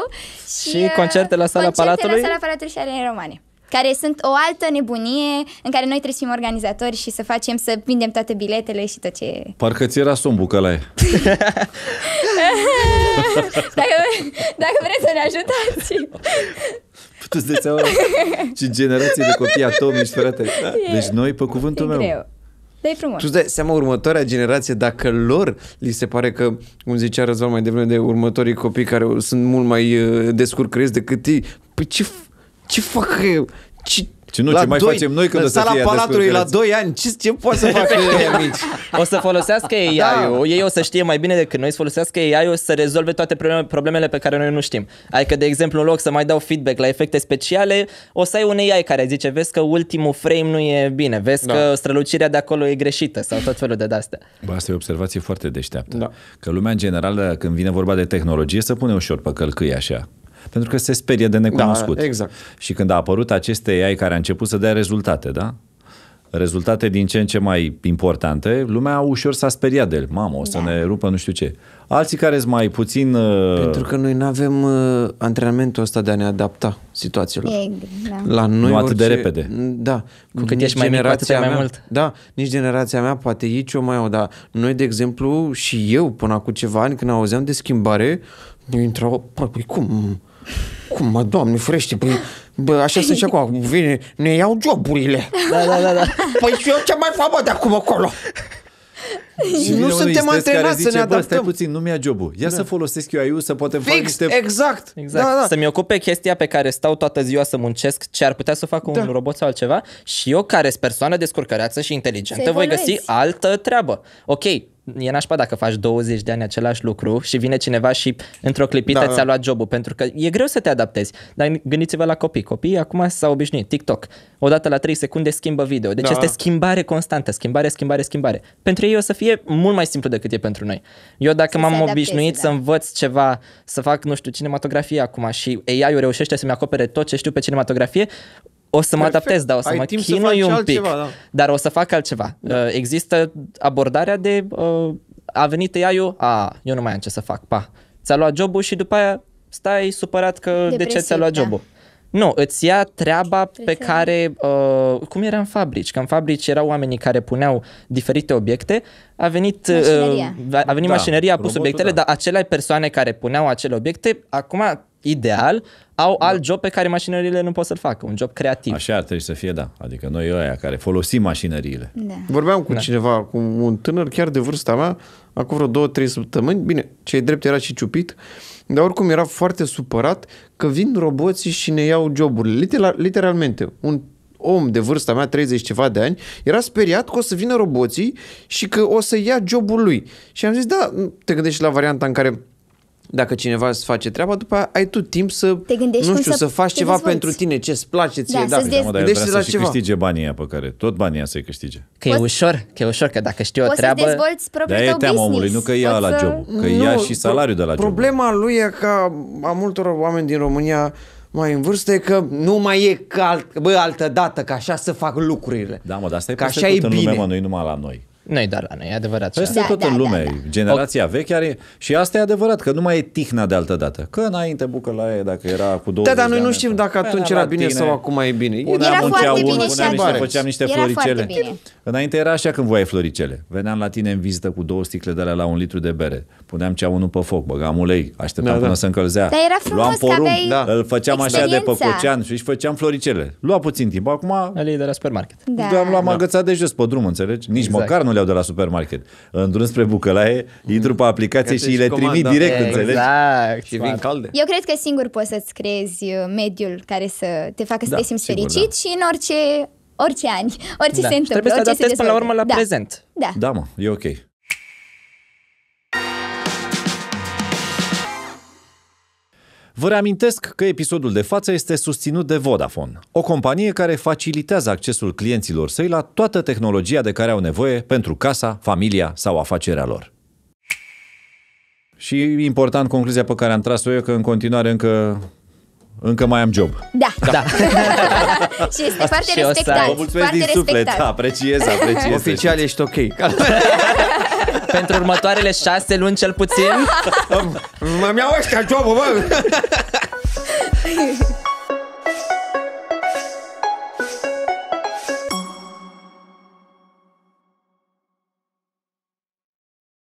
Și, și concerte la sala concerte Palatului. Concerte la sala Palatului și ale România care sunt o altă nebunie în care noi trebuie să fim organizatori și să facem, să vindem toate biletele și tot ce... Parcă ți era somn bucălaie. dacă, dacă vreți să ne ajutați. Puteți de seama ce generație de copii atomici, frate. Da? deci noi, pe cuvântul e meu. Greu. Dar e frumos. tu dai seama următoarea generație, dacă lor li se pare că, cum zicea Răzvan mai devreme, de următorii copii care sunt mult mai uh, descurcăriți decât ei, păi ce ce fac eu? Ce, ce nu, la ce mai doi, facem noi când o să fie palatului la 2 ani, ce, ce poate să facă ei amici? O să folosească ei ul da. ei o să știe mai bine decât noi, să folosească ai o să rezolve toate problemele pe care noi nu știm. Adică, de exemplu, în loc să mai dau feedback la efecte speciale, o să ai un AI care zice, vezi că ultimul frame nu e bine, vezi da. că strălucirea de acolo e greșită sau tot felul de astea. Bă, asta e o observație foarte deșteaptă. Da. Că lumea, în general, când vine vorba de tehnologie, să pune ușor pe călcâi așa. Pentru că se sperie de necunoscut. Da, exact. Și când a apărut aceste AI care a început să dea rezultate, da? rezultate din ce în ce mai importante, lumea ușor s-a speriat de el. Mamă, o să da. ne rupă nu știu ce. Alții care sunt mai puțin... Uh... Pentru că noi nu avem uh, antrenamentul ăsta de a ne adapta situațiilor. Da. La noi nu orice... de repede. Da. Cu cât ești mai generația mic, mea, mult. Da, nici generația mea, poate ei o mai au, dar noi, de exemplu, și eu, până acum ceva ani, când auzeam de schimbare, eu intrau, păi cum? Cum mă, doamne, frește, păi, bă, așa sunt și acum, vine, ne iau joburile. Da, da, da, da. Păi și eu ce mai fac, de acum acolo? Și nu suntem antrenați să ne adaptăm. Stai puțin, nu mi-a jobul. Ia da. să folosesc eu aiu, să potem Fix, fac niște... exact. exact. Da, da. Să-mi ocupe chestia pe care stau toată ziua să muncesc, ce ar putea să fac da. un robot sau altceva. Și eu, care sunt persoană descurcăreață și inteligentă, voi găsi altă treabă. Ok, e nașpa dacă faci 20 de ani același lucru și vine cineva și într-o clipită da, ți-a da. luat jobul, pentru că e greu să te adaptezi. Dar gândiți-vă la copii. Copiii acum s-au obișnuit. TikTok. Odată la 3 secunde schimbă video. Deci da. este schimbare constantă. Schimbare, schimbare, schimbare. Pentru ei o să fie mult mai simplu decât e pentru noi. Eu dacă să m-am adaptezi, obișnuit da. să învăț ceva, să fac, nu știu, cinematografie acum și AI-ul reușește să-mi acopere tot ce știu pe cinematografie, o să mă Perfect. adaptez, da, o să Ai mă chinui un pic, da. dar o să fac altceva. Da. Uh, există abordarea de uh, a venit tăiaiul, a, eu nu mai am ce să fac, pa. Ți-a luat jobul și după aia stai supărat că Depresiv, de ce ți-a luat da. jobul. Nu, îți ia treaba Depresiv. pe care, uh, cum era în fabrici, că în fabrici erau oamenii care puneau diferite obiecte, a venit mașinăria, uh, a venit da, mașinăria a pus robotul, obiectele, da. dar acelea persoane care puneau acele obiecte, acum, ideal, au da. alt job pe care mașinările nu pot să-l facă, un job creativ. Așa ar trebui să fie, da. Adică noi ăia care folosim mașinările. Da. Vorbeam cu da. cineva, cu un tânăr chiar de vârsta mea, acum vreo două, trei săptămâni, bine, cei drept era și ciupit, dar oricum era foarte supărat că vin roboții și ne iau joburile. Literal, literalmente, un om de vârsta mea, 30 ceva de ani, era speriat că o să vină roboții și că o să ia jobul lui. Și am zis, da, te gândești la varianta în care dacă cineva îți face treaba, după aia ai tu timp să, te gândești nu știu, să, să faci ceva dezvolți. pentru tine, ce îți place ție. Da, da, să da, mă, dar să și câștige banii aia pe care, tot banii se câștige. Că e ușor, că e ușor, că dacă știi o treabă... Poți să dezvolți propriul da, tău e teama omului, nu că ia la job, că nu, ia și salariul de la job. Problema lui e că a multor oameni din România mai în vârstă e că nu mai e ca alt, bă, altă dată, că așa să fac lucrurile. Da, mă, dar asta e că așa e bine. în lume, mă, nu numai la noi. Noi doar la noi, e adevărat. Peste da, tot da, în da, lume, da, da. generația veche are... Și asta e adevărat, că nu mai e tihna de altă dată. Că înainte bucălaie, dacă era cu două, Da, dar noi nu știm dacă păi, atunci era bine sau acum e bine. Puneam era un foarte bine și niște, făceam niște era floricele. Înainte era așa când voiai floricele. Veneam la tine în vizită cu două sticle de la un litru de bere. Puneam cea unul pe foc, băgam ulei, așteptam da, până da. să încălzea. Dar era frumos Luam porumb, da. îl făceam așa de pe cocean și făceam floricele. Lua puțin timp. Acum... Îl de la supermarket. Da. Am luat da. de jos pe drum, înțelegi? Nici exact. măcar nu le iau de la supermarket. Îmi spre Bucălaie, mm. intru pe aplicație că și le trimit direct, exact. înțelegi? Exact. Și vin calde. Eu cred că singur poți să-ți creezi uh, mediul care să te facă să da, te simți sigur, fericit da. și în orice orice ani, orice da. se întâmplă. Și trebuie să adaptezi până la urmă la da. prezent. Da. Da, mă, e ok. Vă reamintesc că episodul de față este susținut de Vodafone, o companie care facilitează accesul clienților săi la toată tehnologia de care au nevoie pentru casa, familia sau afacerea lor. Și important, concluzia pe care am tras-o eu, că în continuare încă încă mai am job. Da. da. da. și este foarte respectat. Vă mulțumesc foarte din respectat. suflet, da, apreciez, apreciez. Oficial ești ok. pentru următoarele șase luni cel puțin. Mă mi iau ăștia jobul, bă!